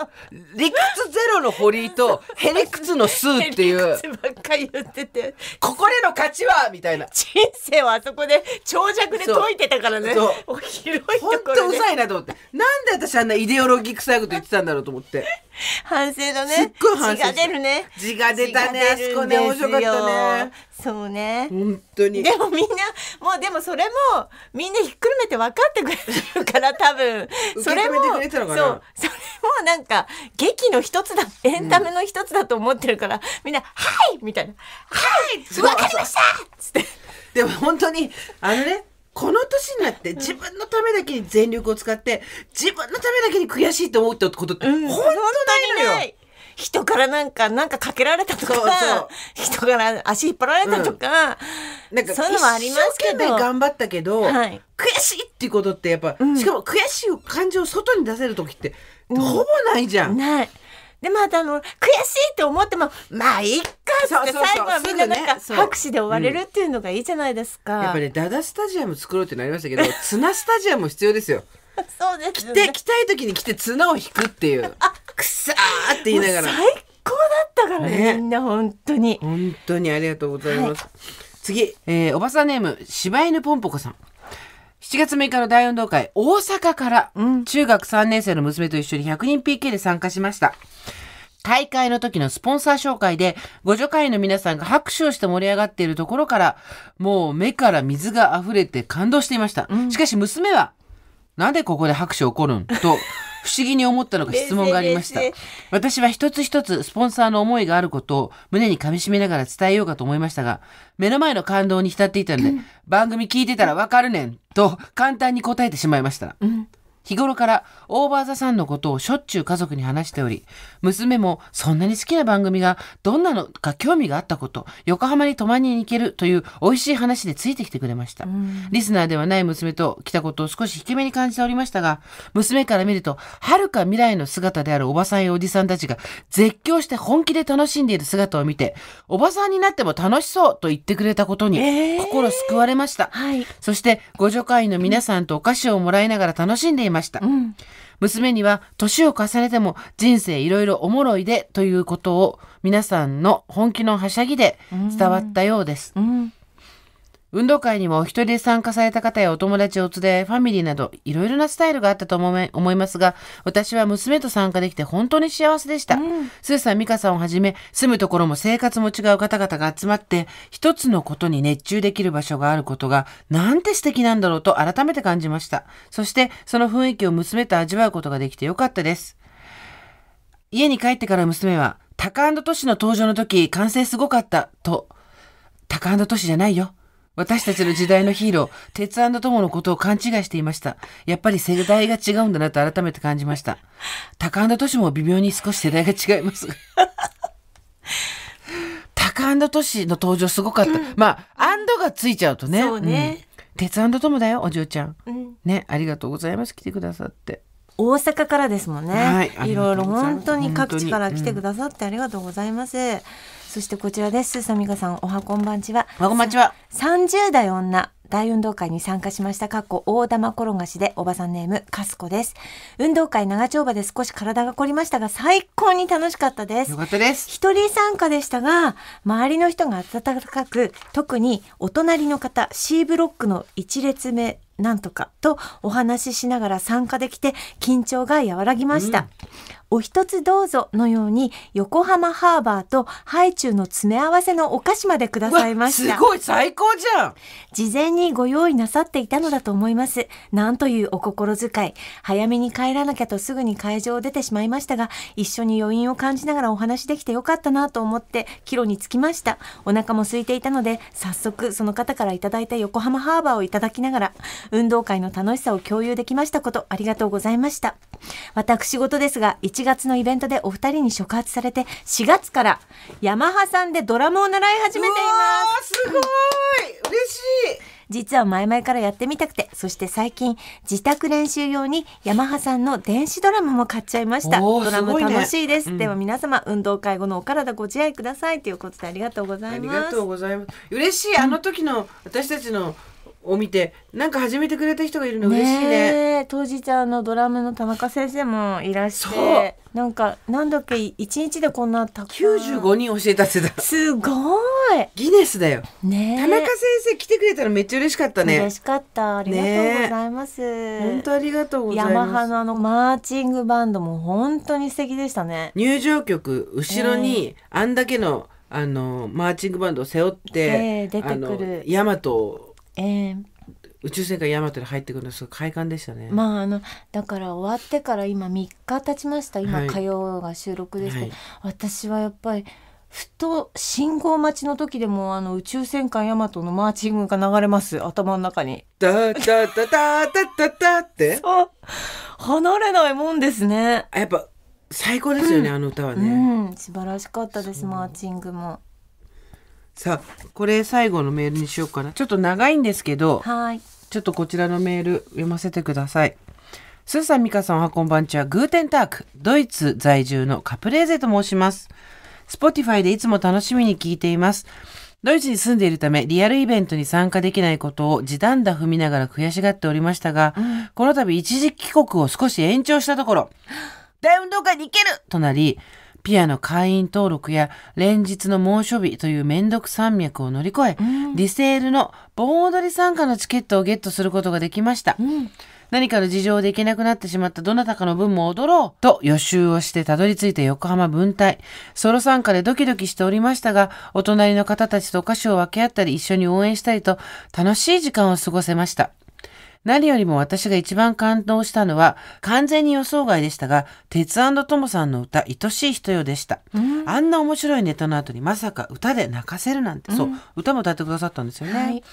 理屈ゼロの堀井とへりくつの数っていう。ばっかり言ってて。ここでの勝ちはみたいな。人生はあそこで長尺で解いてたからね。そう。そう広いところで。ほんとうざいなと思って。なんで私あんなイデオロギー臭いこと言ってたんだろうと思って。反省だね。すっごい反省。出るね。字が出たね。あそこね、面白かったね。そうね。本当に。でもみんな、もうでもそれも、みんなひっくるめて分かってくれるから、多分。それも、そう、それもなんか、劇の一つだ、エンタメの一つだと思ってるから、うん、みんな、はいみたいな。はいわかりましたつって。でも本当に、あのね、この年になって自分のためだけに全力を使って自分のためだけに悔しいと思うってことって本当ないのよ、うん人からなんか、なんかかけられたとか、そうそう人から足引っ張られたとか、うん、なんかそういうのもありますけど。一生懸命頑張ったけど、はい、悔しいっていうことってやっぱ、うん、しかも悔しい感情を外に出せる時って、ほぼないじゃん。ない。で、まあ、あの、悔しいって思っても、まあ、いっかって、最後はみんななんか、拍手で終われるっていうのがいいじゃないですか。やっぱり、ね、ダダスタジアム作ろうってなりましたけど、綱 スタジアムも必要ですよ。そうです、ね、来て、来たい時に来て綱を引くっていう。あくさーって言いながら。最高だったからね、ねみんな本当に。本当にありがとうございます。はい、次、えー、おばさんネーム、柴犬ぽんぽこさん。7月6日の大運動会、大阪から、中学3年生の娘と一緒に100人 PK で参加しました。大会の時のスポンサー紹介で、ご助会の皆さんが拍手をして盛り上がっているところから、もう目から水が溢れて感動していました。うん、しかし娘は、なんでここで拍手起こるんと、不思議に思ったのか質問がありました。私は一つ一つスポンサーの思いがあることを胸に噛みしめながら伝えようかと思いましたが、目の前の感動に浸っていたので、番組聞いてたらわかるねんと簡単に答えてしまいました。うん日頃からオーバーザさんのことをしょっちゅう家族に話しており、娘もそんなに好きな番組がどんなのか興味があったこと、横浜に泊まりに行けるという美味しい話でついてきてくれました。リスナーではない娘と来たことを少し引け目に感じておりましたが、娘から見ると、はるか未来の姿であるおばさんやおじさんたちが絶叫して本気で楽しんでいる姿を見て、おばさんになっても楽しそうと言ってくれたことに心救われました。えーはい、そして、ご助会員の皆さんとお菓子をもらいながら楽しんでいまました、うん、娘には年を重ねても人生いろいろおもろいでということを皆さんの本気のはしゃぎで伝わったようです、うんうん運動会にもお一人で参加された方やお友達を連れ、ファミリーなど、いろいろなスタイルがあったと思いますが、私は娘と参加できて本当に幸せでした。うん、スーさん、ミカさんをはじめ、住むところも生活も違う方々が集まって、一つのことに熱中できる場所があることが、なんて素敵なんだろうと改めて感じました。そして、その雰囲気を娘と味わうことができてよかったです。家に帰ってから娘は、タカトシの登場の時、歓声すごかった、と、タカトシじゃないよ。私たちの時代のヒーロー、鉄友のことを勘違いしていました。やっぱり世代が違うんだなと改めて感じました。高安都市も微妙に少し世代が違います。高 安都市の登場すごかった。うん、まあ、アンドがついちゃうとね。そうね。うん、鉄友だよ、お嬢ちゃんうん、ね、ありがとうございます。来てくださって。大阪からですもんね。はい、いろいろ本当に各地から来てくださってありがとうございます。うんそしてこちらです。サミカさん、おはこんばんちは。おはこんばんちは。30代女。大運動会に参加しました。かっこ大玉転がしで、おばさんネーム、かすこです。運動会長丁場で少し体が凝りましたが、最高に楽しかったです。よかったです。一人参加でしたが、周りの人が温かく、特にお隣の方、C ブロックの1列目、なんとかとお話ししながら参加できて緊張が和らぎました、うん、お一つどうぞのように、横浜ハーバーとハイチュウの詰め合わせのお菓子までくださいました。すごい最高じゃん事前にご用意なさっていたのだと思います。なんというお心遣い。早めに帰らなきゃとすぐに会場を出てしまいましたが、一緒に余韻を感じながらお話できてよかったなと思って、帰路に着きました。お腹も空いていたので、早速その方からいただいた横浜ハーバーをいただきながら、運動会の楽しさを共有できましたこと、ありがとうございました。私事ですが、1 7月のイベントでお二人に触発されて、4月からヤマハさんでドラムを習い始めています。すごい嬉しい実は前々からやってみたくて、そして最近、自宅練習用にヤマハさんの電子ドラムも買っちゃいました。ドラム楽しいです。うん、では皆様、運動会後のお体ご自愛ください。ということでありがとうございます。ありがとうございます。嬉しい。あの時の私たちの、うんを見てなんか始めてくれた人がいるの嬉しいね当ゃんのドラムの田中先生もいらしてなんか何だっけ一日でこんなたくさん95人教えたってたすごいギネスだよね田中先生来てくれたらめっちゃ嬉しかったね嬉しかったありがとうございます本当、ね、ありがとうございますヤマハのあのマーチングバンドも本当に素敵でしたね入場曲後ろにあんだけの、あのマーチングバンドを背負って、えー、出てくる大和をええ宇宙戦艦ヤマトに入ってくるのすごい快感でしたね。まああのだから終わってから今3日経ちました今火曜が収録ですけど、はい私はやっぱりふと信号待ちの時でもあの宇宙戦艦ヤマトのマーチングが流れます頭の中に。だだだだだだだって。そ離れないもんですね。やっぱ最高ですよね、あの歌はね、うん素晴らしかったですマーチングも。さあこれ最後のメールにしようかなちょっと長いんですけどはいちょっとこちらのメール読ませてくださいスーさん美香さんおはこんばんちはグーテンタークドイツ在住のカプレーゼと申しますスポティファイでいつも楽しみに聞いていますドイツに住んでいるため、リアルイベントに参加できないことを時短だ踏みながら悔しがっておりましたが、うん、この度一時帰国を少し延長したところ、大 運動会に行けるとなり、ピアの会員登録や連日の猛暑日という面倒く山脈を乗り越え、うん、リセールの盆踊り参加のチケットをゲットすることができました。うん何かの事情で行けなくなってしまったどなたかの分も踊ろうと予習をしてたどり着いた横浜分隊。ソロ参加でドキドキしておりましたが、お隣の方たちとお菓子を分け合ったり一緒に応援したりと楽しい時間を過ごせました。何よりも私が一番感動したのは、完全に予想外でしたが、鉄友さんの歌、愛しい人よでした、うん。あんな面白いネタの後にまさか歌で泣かせるなんて、うん、そう、歌も歌ってくださったんですよね。はい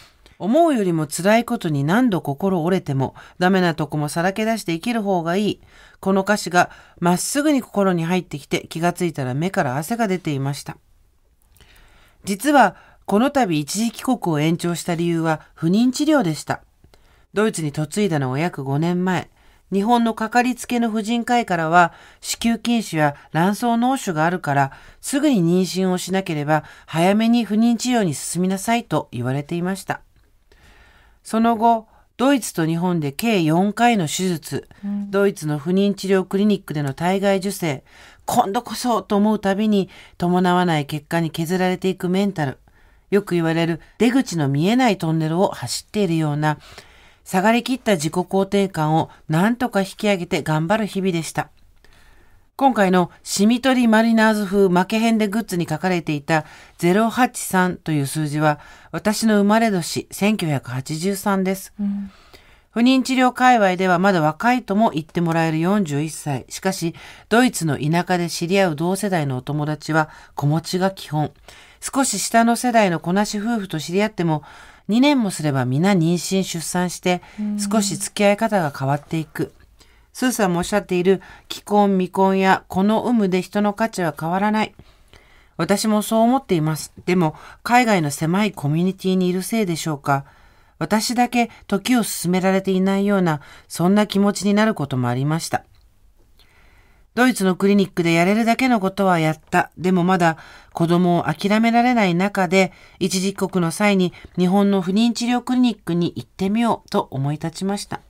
思うよりも辛いことに何度心折れても、ダメなとこもさらけ出して生きる方がいい。この歌詞がまっすぐに心に入ってきて、気がついたら目から汗が出ていました。実は、この度一時帰国を延長した理由は不妊治療でした。ドイツに嫁いだのは約5年前、日本のかかりつけの婦人科医からは、子宮筋腫や卵巣脳腫があるから、すぐに妊娠をしなければ、早めに不妊治療に進みなさいと言われていました。その後、ドイツと日本で計4回の手術、うん、ドイツの不妊治療クリニックでの体外受精、今度こそと思うたびに伴わない結果に削られていくメンタル、よく言われる出口の見えないトンネルを走っているような下がりきった自己肯定感を何とか引き上げて頑張る日々でした。今回のしみとりマリナーズ風負け編でグッズに書かれていた083という数字は私の生まれ年1983です。うん不妊治療界隈ではまだ若いとも言ってもらえる41歳。しかし、ドイツの田舎で知り合う同世代のお友達は子持ちが基本。少し下の世代の子なし夫婦と知り合っても、2年もすれば皆妊娠出産して少し付き合い方が変わっていく。スーさんもおっしゃっている既婚未婚やこの有無で人の価値は変わらない。私もそう思っています。でも海外の狭いコミュニティにいるせいでしょうか。私だけ時を進められていないようなそんな気持ちになることもありました。ドイツのクリニックでやれるだけのことはやった。でもまだ子供を諦められない中で、一時刻国の際に日本の不妊治療クリニックに行ってみようと思い立ちました。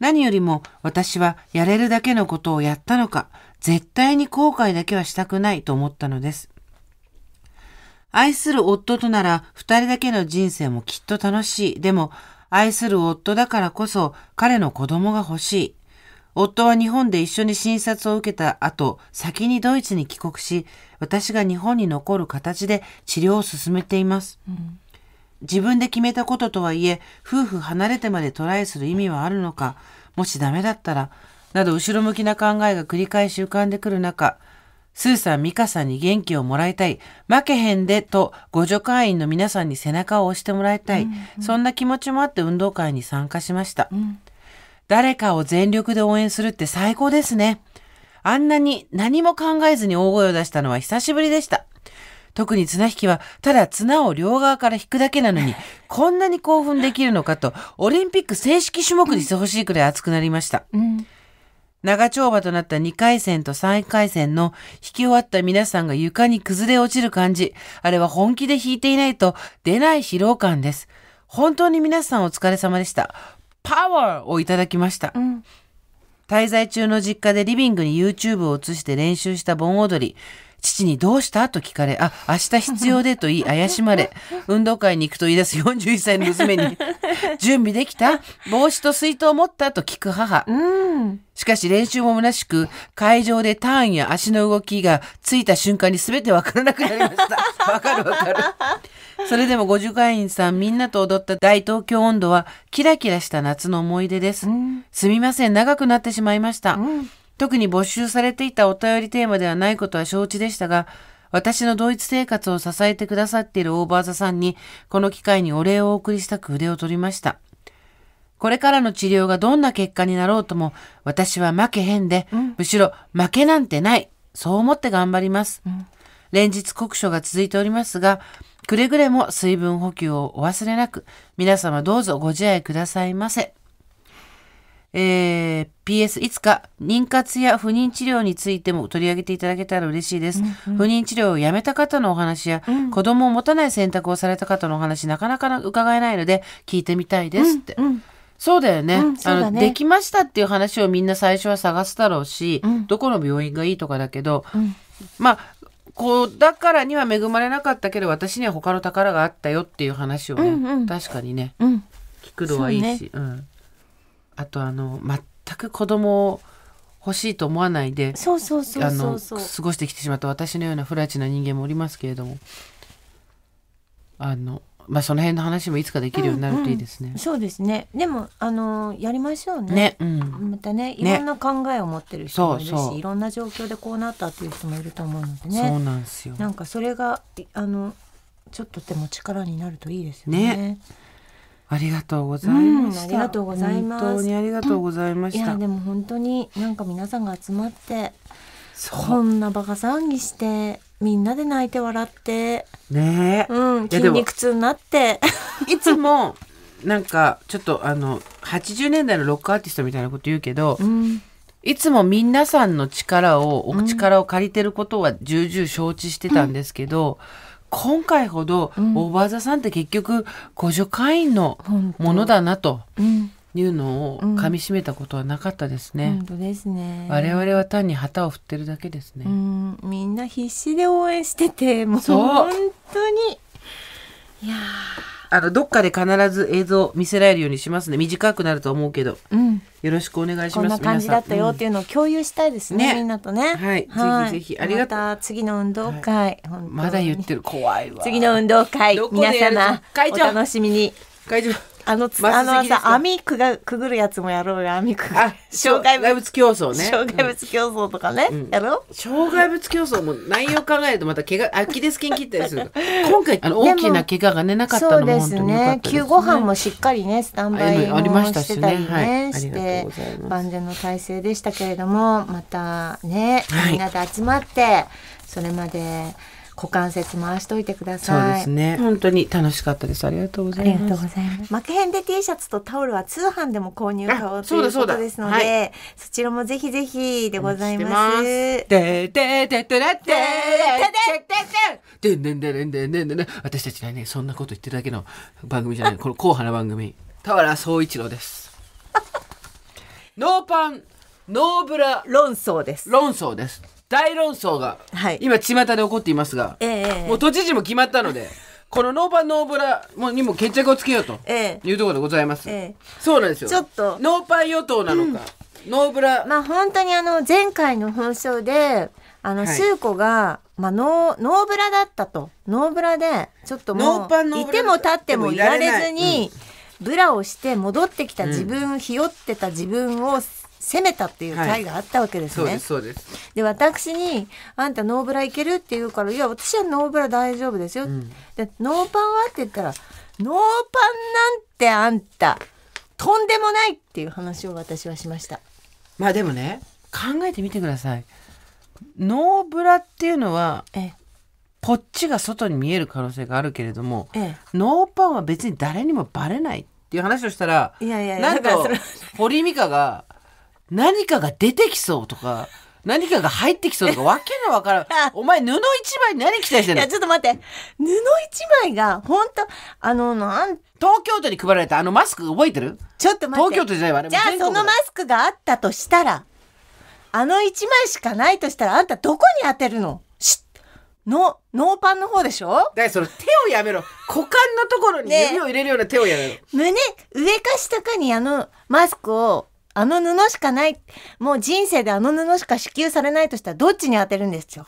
何よりも私はやれるだけのことをやったのか、絶対に後悔だけはしたくないと思ったのです。愛する夫となら二人だけの人生もきっと楽しい。でも愛する夫だからこそ彼の子供が欲しい。夫は日本で一緒に診察を受けた後、先にドイツに帰国し、私が日本に残る形で治療を進めています。うん、自分で決めたこととはいえ、夫婦離れてまでトライする意味はあるのか、もしダメだったら、など後ろ向きな考えが繰り返し浮かんでくる中、スーさん、ミカさんに元気をもらいたい。負けへんで、と、ご助会員の皆さんに背中を押してもらいたい。うんうん、そんな気持ちもあって運動会に参加しました。うん誰かを全力で応援するって最高ですね。あんなに何も考えずに大声を出したのは久しぶりでした。特に綱引きはただ綱を両側から引くだけなのに、こんなに興奮できるのかと、オリンピック正式種目にしてほしいくらい熱くなりました。長丁場となった2回戦と3回戦の引き終わった皆さんが床に崩れ落ちる感じ。あれは本気で引いていないと出ない疲労感です。本当に皆さんお疲れ様でした。パワーをいただきました。うん滞在中の実家でリビングに YouTube を映して練習した盆踊り。父にどうしたと聞かれ、あ、明日必要でと言い怪しまれ、運動会に行くと言い出す41歳の娘に、準備できた帽子と水筒を持ったと聞く母。しかし練習も虚しく、会場でターンや足の動きがついた瞬間に全てわからなくなりました。わかるわかる。それでも五十会員さんみんなと踊った大東京温度はキラキラした夏の思い出です。すみません、長くなってしまいました。うん特に募集されていたお便りテーマではないことは承知でしたが、私のドイツ生活を支えてくださっているオーバーザさんに、この機会にお礼をお送りしたく筆を取りました。これからの治療がどんな結果になろうとも、私は負けへんで、うん、むしろ負けなんてない。そう思って頑張ります。うん、連日酷暑が続いておりますが、くれぐれも水分補給をお忘れなく、皆様どうぞご自愛くださいませ。えー、PS いつか妊活や不妊治療についても取り上げていただけたら嬉しいです、うんうん、不妊治療をやめた方のお話や、うん、子供を持たない選択をされた方のお話なかなか伺えないので聞いてみたいですって、うんうんそうだよねうん、あの、できましたっていう話をみんな最初は探すだろうし、うん、どこの病院がいいとかだけど、うん、まあこうだからには恵まれなかったけど私には他の宝があったよっていう話をね、うんうん、確かにね、聞くのはいいし。うんあとあの全く子供を欲しいと思わないでそうそうそうそうそう過ごしてきてしまった私のような不らちな人間もおりますけれどもあのまあその辺の話もいつかできるようになるといいですね。うんうん、そうですね。でもあのやりましょうね。ね、うん、またね、いろんな考えを持ってる人もいるし、ねそうそう、いろんな状況でこうなったっていう人もいると思うのでね。そうなんですよ。なんかそれがあのちょっとでも力になるといいですよねねありがとうございまうん、ありがとうございます本当にありがとうございました、いやでも本当になんか皆さんが集まってこんなバカ騒ぎしてみんなで泣いて笑ってねうん筋肉痛になっていつもなんかちょっとあの80年代のロックアーティストみたいなこと言うけど、うん、いつも皆さんの力をお力を借りてることは重々承知してたんですけど、うん今回ほどオーバーザさんって結局補助会員のものだなと。いうのを噛み締めたことはなかったですね。本当ですね。我々は単に旗を振ってるだけですね。みんな必死で応援してて、もう本当に。いやあの、どっかで必ず映像見せられるようにしますね。短くなると思うけど。うん。よろしくお願いします。こんな感じだったよっていうのを共有したいですね。ねみんなとね。はい。はい、ぜひぜひ。ありがとう。ま、次の運動会、はい、まだ言ってる。怖いわ。次の運動会、皆様、会長お楽しみに。会長。あの、あのさ、網くがくぐるやつもやろうよ、網くぐる。障害物競争ね。障害物競争とかね、うん、やろう障害物競争も内容考えるとまた怪我、ア キレス腱切ったりする。今回、あの、大きな怪我がね、なかったのもそうですね。ごはんもしっかりね、スタンバイもしてたりね、して、万全の体制でしたけれども、またね、みんなで集まって、それまで、股関節回しといてください。そうですね。本当に楽しかったです。ありがとうございます。ありがとうございます。マクヘンで T シャツとタオルは通販でも購入可能ということですので、そはい、そちらもぜひぜひでございます。でででででででででででででで私たちはねそんなこと言ってるだけの番組じゃないこの硬派な番組田原総一郎です。ノーパンノーブラ論争です。論争です。大論争が、今巷で起こっていますが、えー、もう都知事も決まったので。このノーパンノーブラにも決着をつけようというところでございます。ええ、そうなんですよ。ちょっとノーパン与党なのか、うん、ノーブラ。まあ本当にあの前回の放送で、あの、はい、周子が、まあ、ノー、ノーブラだったと。ノーブラで、ちょっともう、いても立ってもいられずに、ブラをして戻ってきた自分、ひよってた自分を攻めたっていう回があったわけですね。はい、そうですで私に「あんたノーブラいける?」って言うから「いや私はノーブラ大丈夫ですよ」うん、で「ノーパンは?」って言ったら「ノーパンなんてあんたとんでもない!」っていう話を私はしました。まあでもね考えてみてください。ノーブラっていうのはこっちが外に見える可能性があるけれども、ええ、ノーパンは別に誰にもバレないっていう話をしたらいやいやなんか堀美香が何かが出てきそうとか、何かが入ってきそうとか、わけのわからん。お前、布一枚何期待してんのいや、ちょっと待って。布一枚が、ほんと、あの、なん東京都に配られたあのマスク覚えてるちょっと待って。東京都じゃないわ、じゃあ、そのマスクがあったとしたら、あの一枚しかないとしたら、あんたどこに当てるのの、ノーパンの方でしょだからその手をやめろ。股間のところに指を入れるような手をやめろ。胸、上か下かにあのマスクをあの布しかない。もう人生であの布しか支給されないとしたら、どっちに当てるんですよ。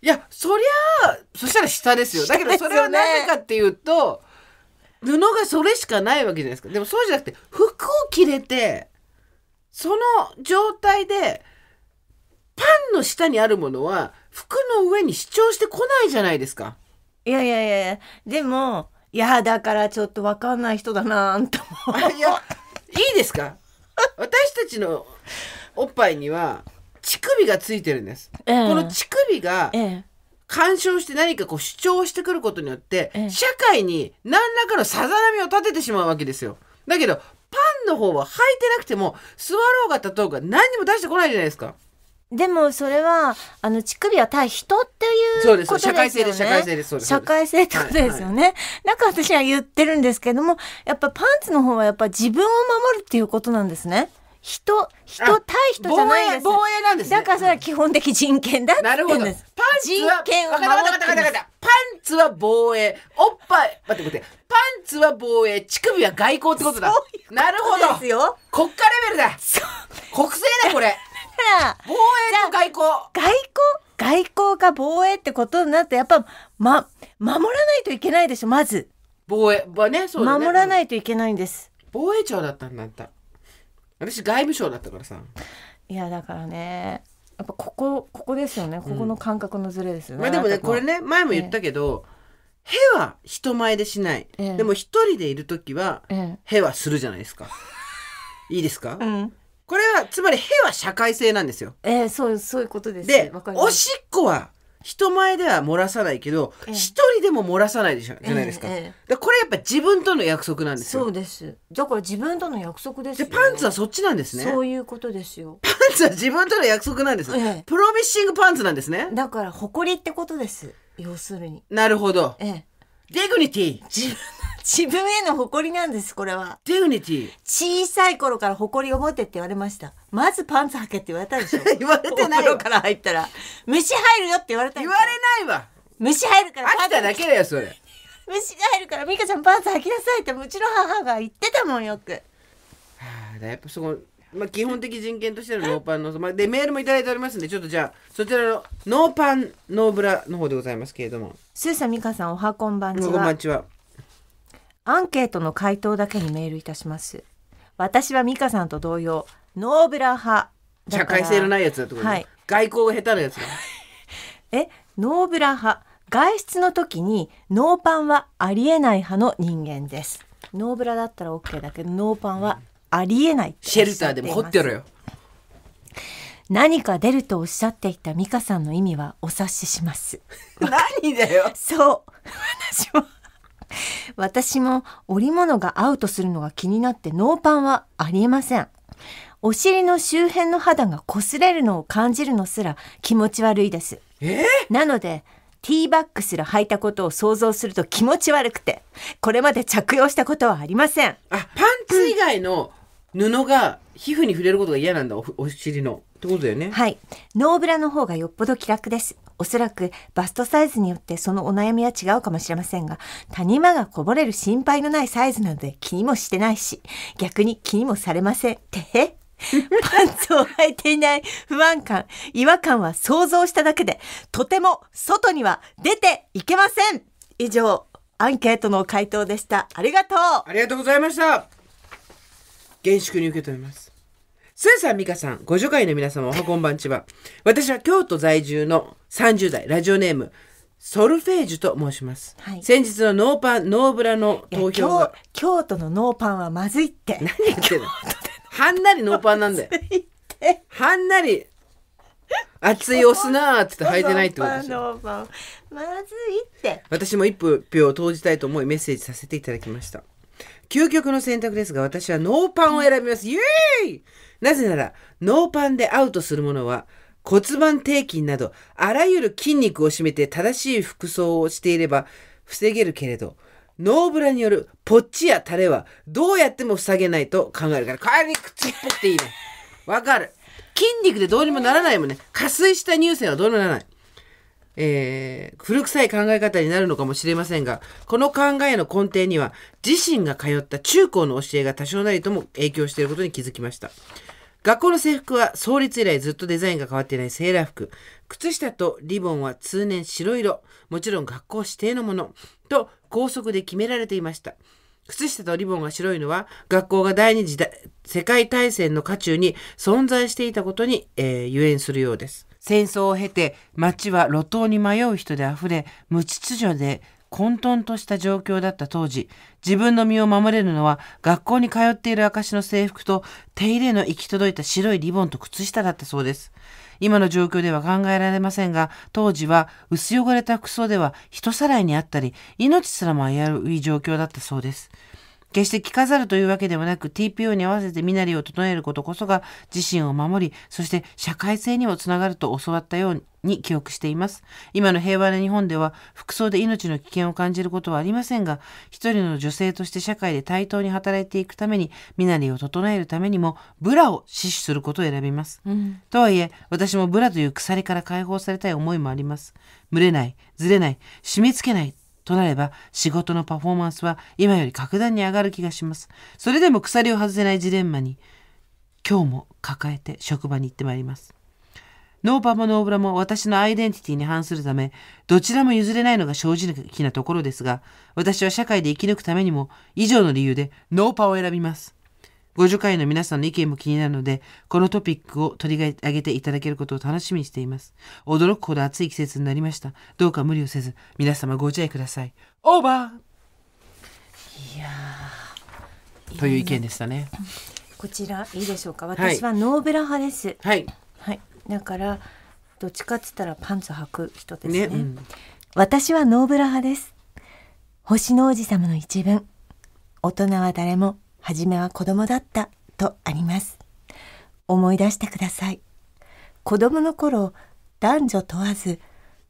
いや、そりゃ、そしたら下ですよ。すよね、だけど、それはなぜかっていうと、布がそれしかないわけじゃないですか。でもそうじゃなくて、服を着れて、その状態で、パンの下にあるものは、服の上に主張してこないじゃないですか。いやいやいやでも、いや、だからちょっとわかんない人だなぁ、と。いや、いいですか 私たちのおっぱいには乳首がついてるんです、えー、この乳首が干渉して何かこう主張してくることによって、えー、社会に何らかのさざ波を立ててしまうわけですよだけどパンの方は履いてなくても座ろうが立とうが何にも出してこないじゃないですかでもそれはあの乳首は対人っていうことですよね。社会性です社会性です社会性ってことですよね、はいはい、なんか私は言ってるんですけども、やっぱパンツの方はやっぱ自分を守るっていうことなんですね。人、人対人じゃないです。防衛、防衛なんです、ね、だからそれは基本的人権だって言うんです。パンツは、人権を守って。パンツは防衛、おっぱい、待って待って、パンツは防衛、乳首は外交ってことだ。ううとなるほど。ですよ。国家レベルだ。国政だ、これ。ら防衛と外交外交外交か防衛ってことになってやっぱ、ま、守らないといけないでしょまず防衛はねそうね守らないといけないんです防衛庁だったんだった私外務省だったからさいやだからねやっぱここここですよねここの感覚のズレですよね、まあでもねこれね前も言ったけど、へは人前でしない、ええ、でも一人でいる時は、へはするじゃないですか、いいですか、うん、これはつまり「へ」は社会性なんですよ。えー、そうそういうことですでおしっこは人前では漏らさないけど一、えー、人でも漏らさないでしょじゃないですか,、えー、これやっぱ自分との約束なんですよそうですだから自分との約束ですでパンツはそっちなんですねそういうことですよパンツは自分との約束なんです、えー、プロミッシングパンツなんですねだから誇りってことです要するになるほど、ええー、ディグニティ自分自分への誇りなんですこれはディグニティ小さい頃から誇りを持ってって言われましたまずパンツ履けって言われたでしょ 言われてないよから入ったら虫入るよって言われた言われないわ虫入るからあんただけだよそれ虫が入るから美香ちゃんパンツ履きなさいってうちの母が言ってたもんよくはあだやっぱそこまあ、基本的人権としてのノーパンの、まあ、でメールもいただいておりますんでちょっとじゃあそちらのノーパンノーブラの方でございますけれどもスーさん美香さんおはこんばんちはアンケートの回答だけにメールいたします。私は美香さんと同様、ノーブラ派。社会性のないやつだってことはい。外交が下手なやつえ、ノーブラ派。外出の時にノーパンはありえない派の人間です。ノーブラだったら OK だけど、ノーパンはありえないシェルターでも掘ってろよ。何か出るとおっしゃっていた美香さんの意味はお察しします。何だよ。そう。私も 私も織物がアウトするのが気になってノーパンはありえません。お尻の周辺の肌が擦れるのを感じるのすら気持ち悪いです。えー、なので、ティーバッグすら履いたことを想像すると気持ち悪くて、これまで着用したことはありません。あ、パンツ以外の布が皮膚に触れることが嫌なんだ、おお尻の。ってことだよね。はい。ノーブラの方がよっぽど気楽です。おそらくバストサイズによってそのお悩みは違うかもしれませんが、谷間がこぼれる心配のないサイズなので気にもしてないし、逆に気にもされません。てパンツを履いていない不安感、違和感は想像しただけで、とても外には出ていけません以上、アンケートの回答でした。ありがとうありがとうございました厳粛に受け止めます。スーさん、ミカさん、ご助会の皆様、おはこんばんちは。私は京都在住の30代、ラジオネーム、ソルフェージュと申します。はい、先日のノーパン、ノーブラの投票が京都のノーパンはまずいって。何言ってんのはんなりノーパンなんだよ。はんなり。熱い押すなーって言って履いてないってことでパン、まずいって私も一票を投じたいと思いメッセージさせていただきました究極の選択ですが私はノーパンを選びますイエーイなぜなら、ノーパンでアウトするものは、骨盤底筋など、あらゆる筋肉を締めて正しい服装をしていれば防げるけれど、ノーブラによるポッチやタレはどうやっても塞げないと考えるから、帰りに口っぽくていいね。わかる。筋肉でどうにもならないもんね。加水した乳腺はどうにもならない。えー、古臭い考え方になるのかもしれませんが、この考えの根底には、自身が通った中高の教えが多少なりとも影響していることに気づきました。学校の制服は創立以来ずっとデザインが変わっていないセーラー服。靴下とリボンは通年白色。もちろん学校指定のもの。と校則で決められていました。靴下とリボンが白いのは学校が第二次世界大戦の渦中に存在していたことに、えー、ゆえんするようです。戦争を経て町は路頭に迷う人であふれ無秩序で混沌とした状況だった当時自分の身を守れるのは学校に通っている証の制服と手入れの行き届いた白いリボンと靴下だったそうです。今の状況では考えられませんが当時は薄汚れた服装では人さらいにあったり命すらも危うい状況だったそうです。決して着飾るというわけではなく TPO に合わせて身なりを整えることこそが自身を守りそして社会性にもつながると教わったように記憶しています今の平和な日本では服装で命の危険を感じることはありませんが一人の女性として社会で対等に働いていくために身なりを整えるためにもブラを死守することを選びます、うん、とはいえ私もブラという鎖から解放されたい思いもあります群れないずれない締め付けないとなれば仕事のパフォーマンスは今より格段に上がる気がします。それでも鎖を外せないジレンマに今日も抱えて職場に行ってまいります。ノーパもノーブラも私のアイデンティティに反するため、どちらも譲れないのが正直なところですが、私は社会で生き抜くためにも、以上の理由でノーパを選びます。5助会の皆さんの意見も気になるので、このトピックを取り上げていただけることを楽しみにしています。驚くほど暑い季節になりました。どうか無理をせず、皆様ご自愛ください。オーバーいやという意見でしたね。こちらいいでしょうか。私はノーブラ派です。はい。はい。だから、どっちかっつったらパンツ履く人ですね。ねうん、私はノーブラ派です。星の王子様の一文。大人は誰も初めは子供だったとあります思い出してください子供の頃男女問わず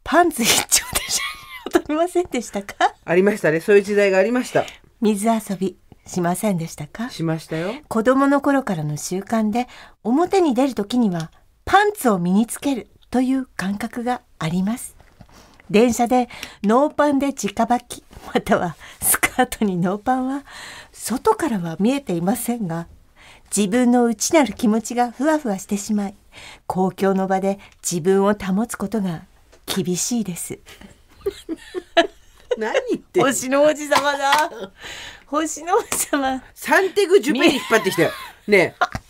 パンツ一丁で写真を撮りませんでしたかありましたねそういう時代がありました水遊びしませんでしたかしましたよ子供の頃からの習慣で表に出る時にはパンツを身につけるという感覚があります電車でノーパンで直履き、またはスカートにノーパンは、外からは見えていませんが、自分の内なる気持ちがふわふわしてしまい、公共の場で自分を保つことが厳しいです。何言って星の王子様だ。星の王子様。サンテグジュペリ引っ張ってきたよ。ねえ。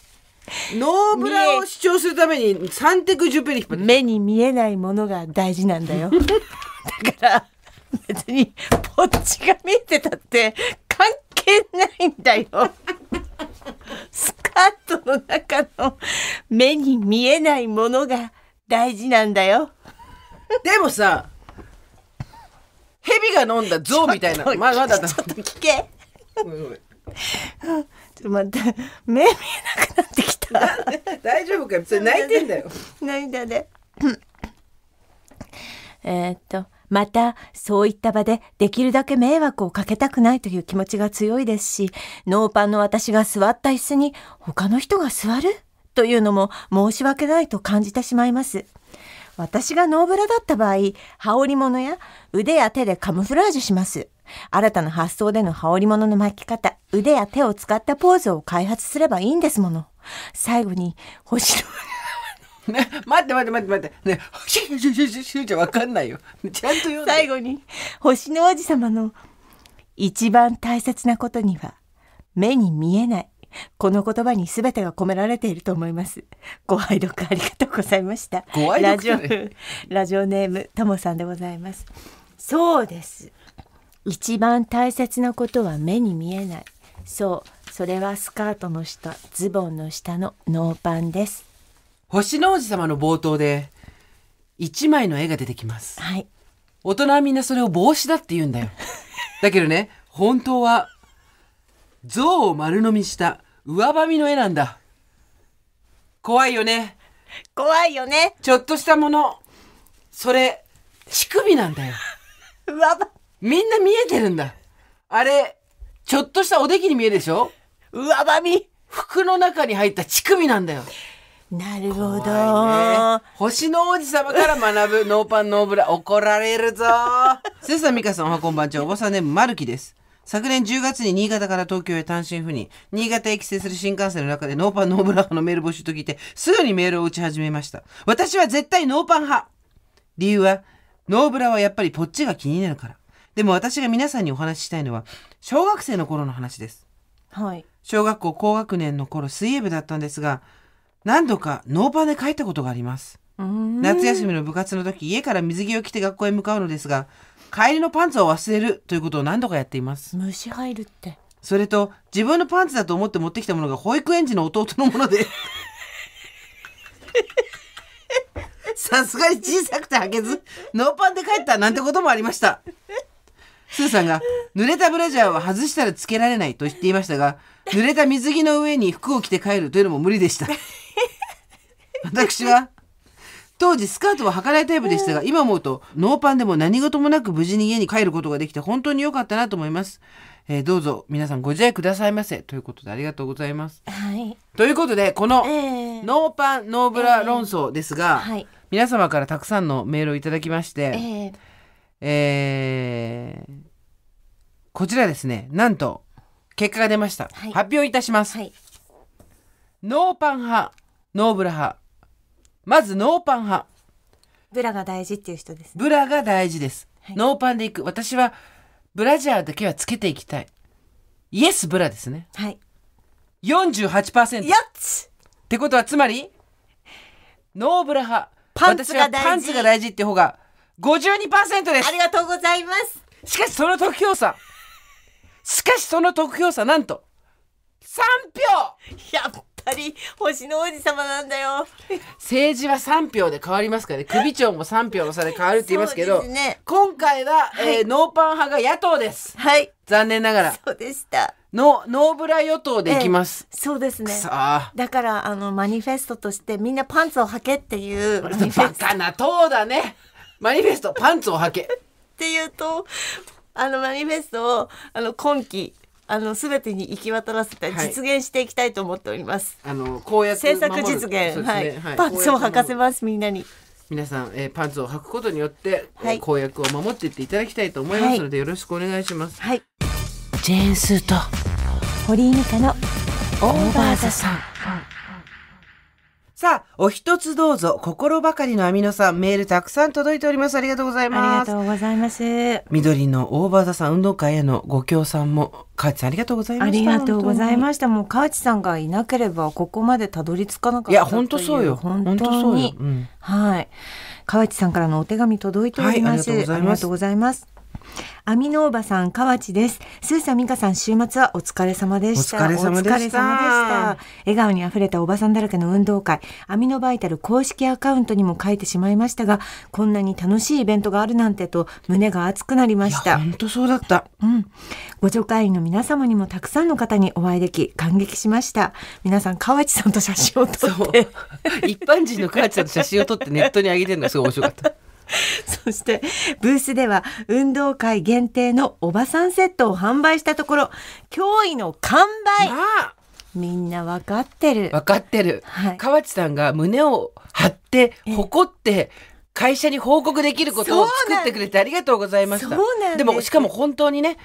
ノーブラを主張するためにサンテクジュペリ目に見えないものが大事なんだよだから別にポッチが見えてたって関係ないんだよスカートの中の目に見えないものが大事なんだよでもさ蛇が飲んだ象みたいなまだまだちょっと聞けちょっと待って、目見えなくなってきた。大丈夫かそれ泣いてんだよ。涙で。えっと、また、そういった場でできるだけ迷惑をかけたくないという気持ちが強いですし、ノーパンの私が座った椅子に他の人が座るというのも申し訳ないと感じてしまいます。私がノーブラだった場合、羽織物や腕や手でカムフラージュします。新たな発想での羽織物の巻き方、腕や手を使ったポーズを開発すればいいんですもの。最後に、星の、ね、待って待って待って待ってねしゅシュシュシじゃかんないよちゃんと最後に星の王子様の一番大切なことには目に見えないこの言葉に全てが込められていると思いますご愛読ありがとうございましたご愛読、ラジオラジオネームともさんでございますそうです一番大切なことは目に見えないそうそれはスカートの下ズボンの下のノーパンです星の王子様の冒頭で一枚の絵が出てきますはい大人はみんなそれを帽子だって言うんだよだけどね本当は象を丸飲みした上ばみの絵なんだ怖いよね怖いよねちょっとしたものそれ乳首なんだよ 上ばみんな見えてるんだ。あれ、ちょっとしたおできに見えるでしょ上ばみ服の中に入った乳首なんだよ。なるほど、ね、星の王子様から学ぶノーパンノーブラ、怒られるぞ。セサミカさん、おはこんばんちは、おばさんね、まるきです。昨年10月に新潟から東京へ単身赴任、新潟へ帰省する新幹線の中でノーパンノーブラ派のメール募集と聞いて、すぐにメールを打ち始めました。私は絶対ノーパン派。理由は、ノーブラはやっぱりポッチが気になるから。でも私が皆さんにお話ししたいのは、小学生の頃の話です。はい。小学校高学年の頃、水泳部だったんですが、何度かノーパンで帰ったことがあります。夏休みの部活の時、家から水着を着て学校へ向かうのですが、帰りのパンツを忘れるということを何度かやっています。虫入るって。それと、自分のパンツだと思って持ってきたものが保育園児の弟のもので。さすがに小さくて履けず、ノーパンで帰ったなんてこともありました。スーさんが、濡れたブラジャーは外したらつけられないと言っていましたが、濡れた水着の上に服を着て帰るというのも無理でした。私は、当時スカートは履かないタイプでしたが、今思うと、ノーパンでも何事もなく無事に家に帰ることができて本当に良かったなと思います。えー、どうぞ皆さんご自愛くださいませ。ということでありがとうございます。はい。ということで、この、ノーパン、ノーブラ論争ですが、えーはい、皆様からたくさんのメールをいただきまして、えーえー、こちらですね、なんと、結果が出ました。はい、発表いたします。はい、ノーパン派、ノーブラ派。まずノーパン派。ブラが大事っていう人です、ね、ブラが大事です。はい、ノーパンでいく。私は、ブラジャーだけはつけていきたい。イエスブラですね。はい。48%。やっつってことは、つまり、ノーブラ派。パンツが大事。私はパンツが大事って方が、52%ですありがとうございますしかしその得票差しかしその得票差なんと3票やっぱり星の王子様なんだよ政治は3票で変わりますからね首長も3票の差で変わるって言いますけどね、今回は、はい、えー、ノーパン派が野党ですはい残念ながらそうでしたのノーブラ与党でいきます、ええ、そうですねだからあのマニフェストとしてみんなパンツをはけっていうバカな党だねマニフェストパンツを履けっていうとあのマニフェストをあの今期あの全てに行き渡らせて実現していきたいと思っております。はい、あの公約政策実現、ね、はい、はい、パンツを履かせますみんなに。皆さん、えー、パンツを履くことによって、はい、公約を守っていっていただきたいと思いますので、よろしくお願いします。はい。ジェーンスーと堀井美香のオーバーザさんはいさあ、お一つどうぞ、心ばかりのアミノさん、メールたくさん届いております。ありがとうございます。ありがとうございます。緑の大場田さん、運動会へのご協賛も、河内さんありがとうございました。ありがとうございました。もう河内さんがいなければ、ここまでたどり着かなかったいや、本当そうよ。本当に。当そうよ、うん、はい。河内さんからのお手紙届いております。はい、ありがとうございます。アミノーバさん、河内です。スーサミカさん、週末はお疲れ様でした。お疲れ様でした。笑顔に溢れたおばさんだらけの運動会、アミノバイタル公式アカウントにも書いてしまいましたが、こんなに楽しいイベントがあるなんてと胸が熱くなりました。本当そうだった。うん。ご助会員の皆様にもたくさんの方にお会いでき、感激しました。皆さん、河内さんと写真を撮って。一般人の河内さんと写真を撮ってネットに上げてるのがすごい面白かった。そしてブースでは運動会限定のおばさんセットを販売したところ驚異の完売、まあ、みんな分かってる分かってる、はい、河内さんが胸を張って誇って会社に報告できることを作ってくれてありがとうございましたでもしかも本当にね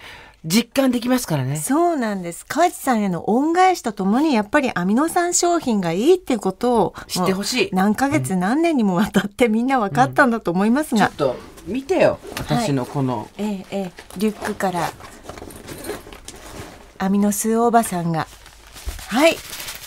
実感できますからね。そうなんです。河内さんへの恩返しとともに、やっぱりアミノ酸商品がいいっていうことを知ってほしい。何ヶ月、何年にもわたってみんな分かったんだと思いますが。うん、ちょっと見てよ、私のこの。はい、えー、えー、リュックから、アミノ酢おばさんが。はい。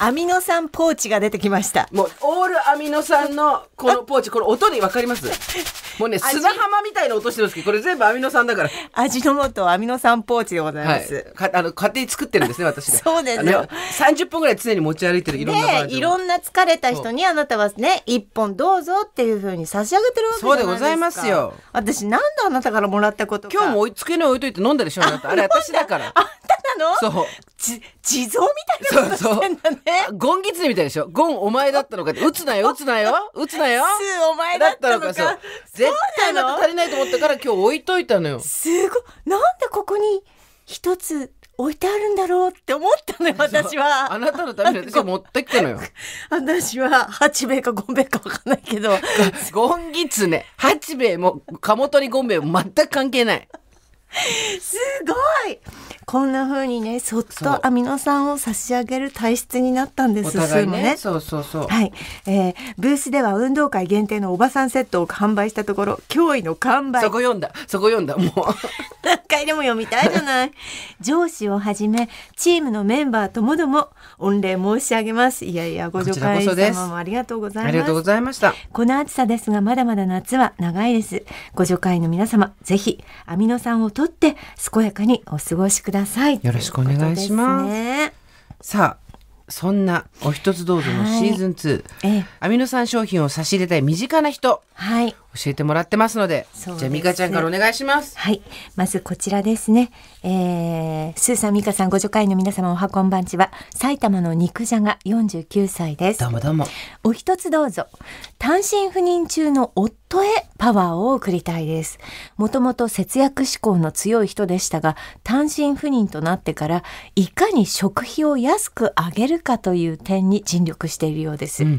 アミノ酸ポーチが出てきました。もうオールアミノ酸のこのポーチこれ音にわかります もうね砂浜みたいな音してますけどこれ全部アミノ酸だから味の素アミノ酸ポーチでございまはす。い、かあの勝手に作ってるんですね私が そうですよ30分ぐらい常に持ち歩いてるいろんなバージョンいろんな疲れた人にあなたはね一本どうぞっていうふうに差し上げてるわけじゃないですかそうでございますよ私なんであなたからもらったことか今日も追いけの置いといて飲んだでしょあなたあれ私だから あんたなのそう地蔵みたいなことしてんだねそうそうゴンギツネみたいでしょゴンお前だったのかっ打つなよ打つなよ 打つなよスーお前だったのかそう絶対また足りないと思ったから今日置いといたのよすごいなんでここに一つ置いてあるんだろうって思ったのよ私はあなたのために私は持ってきたのよ私は八兵衛かゴンベ衛かわかんないけどゴンギツネ八兵衛も鴨とにゴンベ衛も全く関係ないすごいこんな風にねそっとアミノ酸を差し上げる体質になったんですお互いねねそうそうそうはい、えー、ブースでは運動会限定のおばさんセットを販売したところ驚異の完売そこ読んだそこ読んだもう 何回でも読みたいじゃない。上司をはじめ、チームのメンバーともども、御礼申し上げます。いやいや、ご助会様もありがとうございます。ありがとうございました。この暑さですが、まだまだ夏は長いです。ご助会の皆様、ぜひ、アミノ酸をとって、健やかにお過ごしください。よろしくお願いします。ね、さあ、そんなお一つどうぞのシーズン2、はいええ、アミノ酸商品を差し入れたい身近な人、はい、教えてもらってますので、ね、じゃあ美香ちゃんからお願いします。はい、まずこちらですね。えー、スーさん美香さんご助会の皆様おはこんばんちは埼玉の肉じゃが49歳です。どうもどうも。お一つどうぞ。単身赴任中の夫へパワーを送りたいです。もともと節約志向の強い人でしたが、単身赴任となってからいかに食費を安く上げるかという点に尽力しているようです。うん、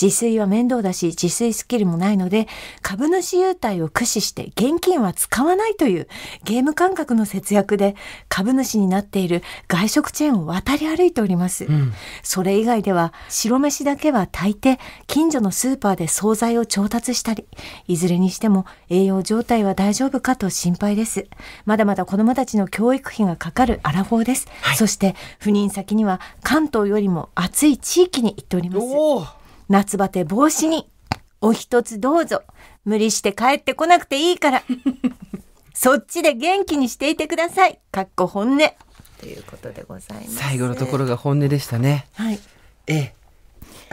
自炊は面倒だし、自炊スキルもないので、株株主優待を駆使して現金は使わないというゲーム感覚の節約で株主になっている外食チェーンを渡り歩いております、うん、それ以外では白飯だけは炊いて近所のスーパーで惣菜を調達したりいずれにしても栄養状態は大丈夫かと心配ですまだまだ子供たちの教育費がかかるアラフォーです、はい、そして赴任先には関東よりも暑い地域に行っております夏バテ防止にお一つどうぞ無理して帰ってこなくていいから。そっちで元気にしていてください。かっこ本音。ということでございます。最後のところが本音でしたね。はい。ええ。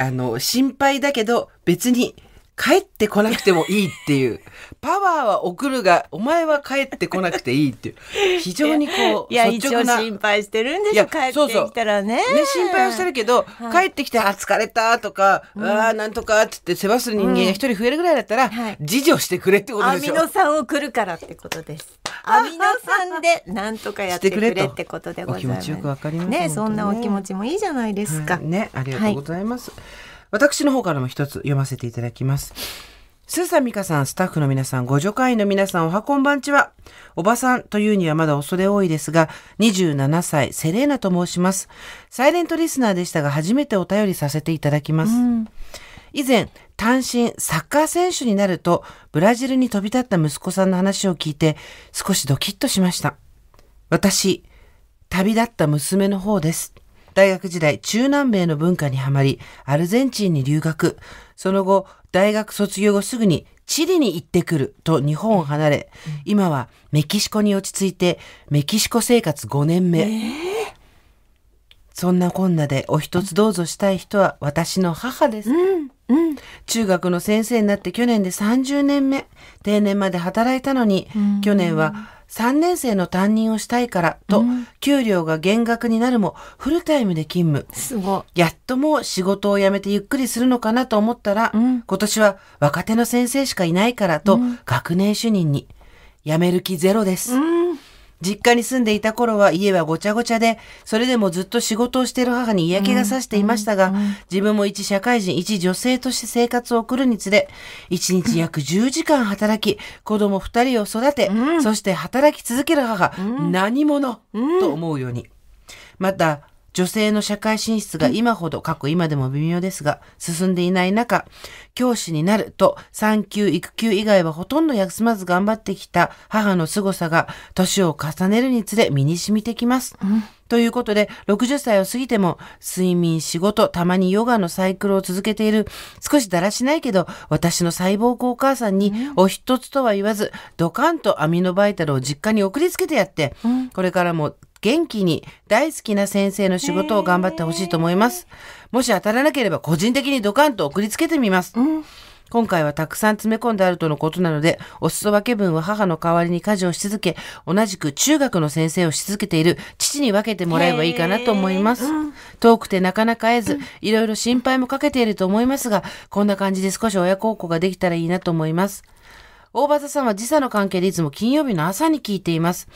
あの、心配だけど、別に帰ってこなくてもいいっていうパワーは送るがお前は帰ってこなくていいっていう非常にこう いや一応心配してるんでしょ帰ってきたらねね心配はしてるけど、はい、帰ってきて「あ疲れた」とか「うん、あなんとか」っつって世話する人間が一人増えるぐらいだったら、うん自助してくれってことでしょアミノ酸をくるからってことですアミノ酸でなんとかやってくれってことでございますね、ね、そんなお気持ちもいいじゃないですか、はい、ねありがとうございます、私の方からも一つ読ませていただきます。スーサミカさん、スタッフの皆さん、ご助会員の皆さん、おはこんばんちは。おばさんというにはまだ恐れ多いですが、27歳、セレーナと申します。サイレントリスナーでしたが、初めてお便りさせていただきます。以前、単身サッカー選手になると、ブラジルに飛び立った息子さんの話を聞いて、少しドキッとしました。私、旅立った娘の方です。大学時代、中南米の文化にはまり、アルゼンチンに留学。その後、大学卒業後すぐにチリに行ってくると日本を離れ、うん、今はメキシコに落ち着いて、メキシコ生活5年目。えー、そんなこんなでお一つどうぞしたい人は私の母です。うんうん、中学の先生になって去年で30年目定年まで働いたのに、去年は3年生の担任をしたいからと、給料が減額になるもフルタイムで勤務。すごやっともう仕事を辞めてゆっくりするのかなと思ったら、今年は若手の先生しかいないからと、学年主任に、辞める気ゼロです。うん、実家に住んでいた頃は家はごちゃごちゃで、それでもずっと仕事をしている母に嫌気がさしていましたが、自分も一社会人、一女性として生活を送るにつれ、一日約10時間働き、子供二人を育て、そして働き続ける母、何者と思うように。また、女性の社会進出が今ほど、過去今でも微妙ですが、進んでいない中、教師になると、産休、育休以外はほとんど休まず頑張ってきた母の凄さが、年を重ねるにつれ身に染みてきます。うんということで、60歳を過ぎても、睡眠、仕事、たまにヨガのサイクルを続けている、少しだらしないけど、私の細胞お母さんに、お一つとは言わず、ドカンとアミノバイタルを実家に送りつけてやって、これからも元気に大好きな先生の仕事を頑張ってほしいと思います。もし当たらなければ個人的にドカンと送りつけてみます。うん今回はたくさん詰め込んであるとのことなので、お裾分け分は母の代わりに家事をし続け、同じく中学の先生をし続けている父に分けてもらえばいいかなと思います。遠くてなかなか会えず、いろいろ心配もかけていると思いますが、こんな感じで少し親孝行ができたらいいなと思います。大場さんは時差の関係でいつも金曜日の朝に聞いています。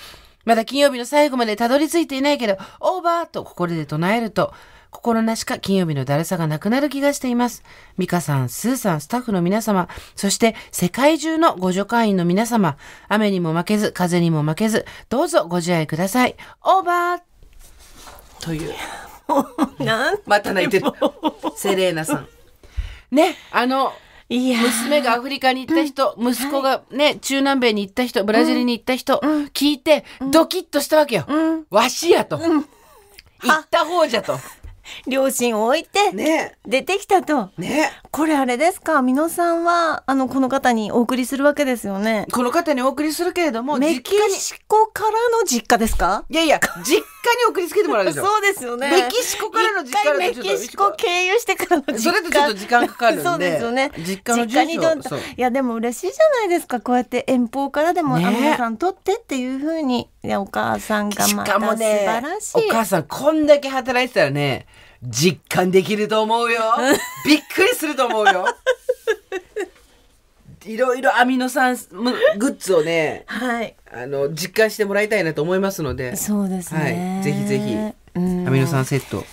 まだ金曜日の最後までたどり着いていないけど、オーバーと心で唱えると、心なしか金曜日のだるさがなくなる気がしています。ミカさん、スーさん、スタッフの皆様、そして世界中のご助会員の皆様、雨にも負けず、風にも負けず、どうぞご自愛ください。オーバーという。なんま た泣いてる。セレーナさん。ね、あの、娘がアフリカに行った人、うん、息子がね、はい、中南米に行った人ブラジルに行った人、うん、聞いてドキッとしたわけよ、わしやと、行った方じゃと。両親を置いて、ね、出てきたと、ね、これあれですか美濃さんはあのこの方にお送りするわけですよねこの方にお送りするけれどもメキシコからの実家ですかいやいや実家に送りつけてもらうでしょそうですよねメキシコからの実家メキシコ経由してからの実家それとちょっと時間かかるんでそうですよね実家の住所いやでも嬉しいじゃないですかこうやって遠方からでも、ね、アミさん取ってっていう風うに、ね、お母さんがまた素晴らしい、ね、お母さんこんだけ働いてたらね実感できると思うよ びっくりすると思うよいろいろアミノ酸グッズをね、はい、あの実感してもらいたいなと思いますのでそうですね、はい、ぜひぜひアミノ酸セット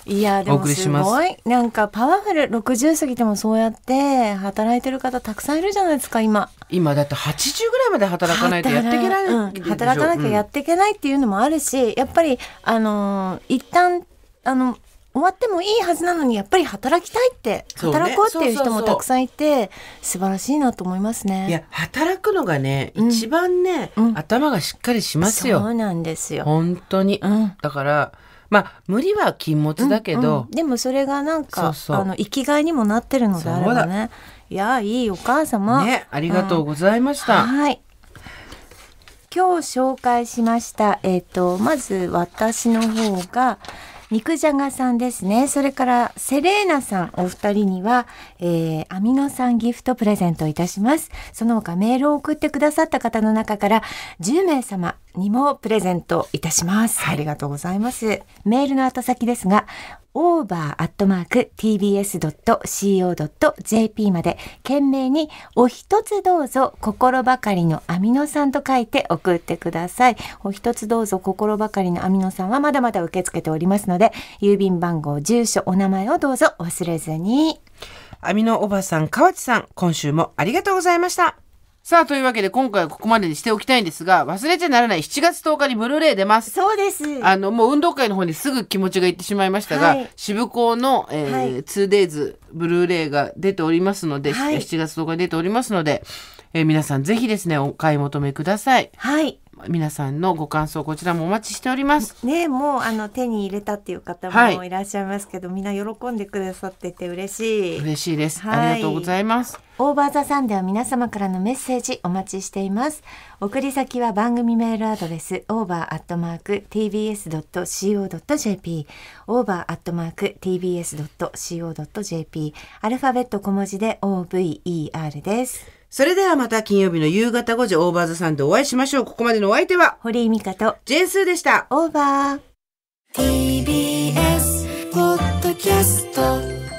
お送りしますごいなんかパワフル60過ぎてもそうやって働いてる方たくさんいるじゃないですか今今だって80ぐらいまで働かないとやっていけない、うん、働かなきゃやっていけないっていうのもあるし、やっぱりあの一旦あの終わってもいいはずなのにやっぱり働きたいって働こうっていう人もたくさんいて素晴らしいなと思いますね。いや働くのがね、一番ね、うん、頭がしっかりしますよ。そうなんですよ本当に、うん、だからまあ無理は禁物だけど、うんうん、でもそれがなんかあの生きがいにもなってるのであればねいやいいお母様、ね、ありがとうございました。はい今日紹介しました、えーとまず私の方が肉じゃがさんですね。それからセレーナさんお二人には、えー、アミノ酸ギフトプレゼントいたします。その他メールを送ってくださった方の中から10名様にもプレゼントいたします。ありがとうございます。メールの後先ですが、over.tbs.co.jp まで懸命にお一つどうぞ心ばかりのアミノ酸と書いて送ってください。お一つどうぞ心ばかりのアミノ酸はまだまだ受け付けておりますので、郵便番号、住所、お名前をどうぞ忘れずに。アミノおばさん、河内さん、今週もありがとうございました。さあ、というわけで今回はここまでにしておきたいんですが、忘れちゃならない7月10日にブルーレイ出ます。そうです。あの、もう運動会の方にすぐ気持ちがいってしまいましたが、はい、渋港の、えーはい、2days ブルーレイが出ておりますので、はい、7月10日に出ておりますので、えー、皆さんぜひですね、お買い求めください。はい。皆さんのご感想こちらもお待ちしております。ねもうあの手に入れたっていう方もいらっしゃいますけど、はい、みんな喜んでくださってて嬉しい。嬉しいです、はい、ありがとうございます。オーバーザさんでは皆様からのメッセージお待ちしています。送り先は番組メールアドレス over@tbs.co.jp over@tbs.co.jp アルファベット小文字で over です。それではまた金曜日の夕方5時オーバーザさんでお会いしましょう。ここまでのお相手は、堀井美香と、ジェンスーでした。オーバー。TBS ポッドキャスト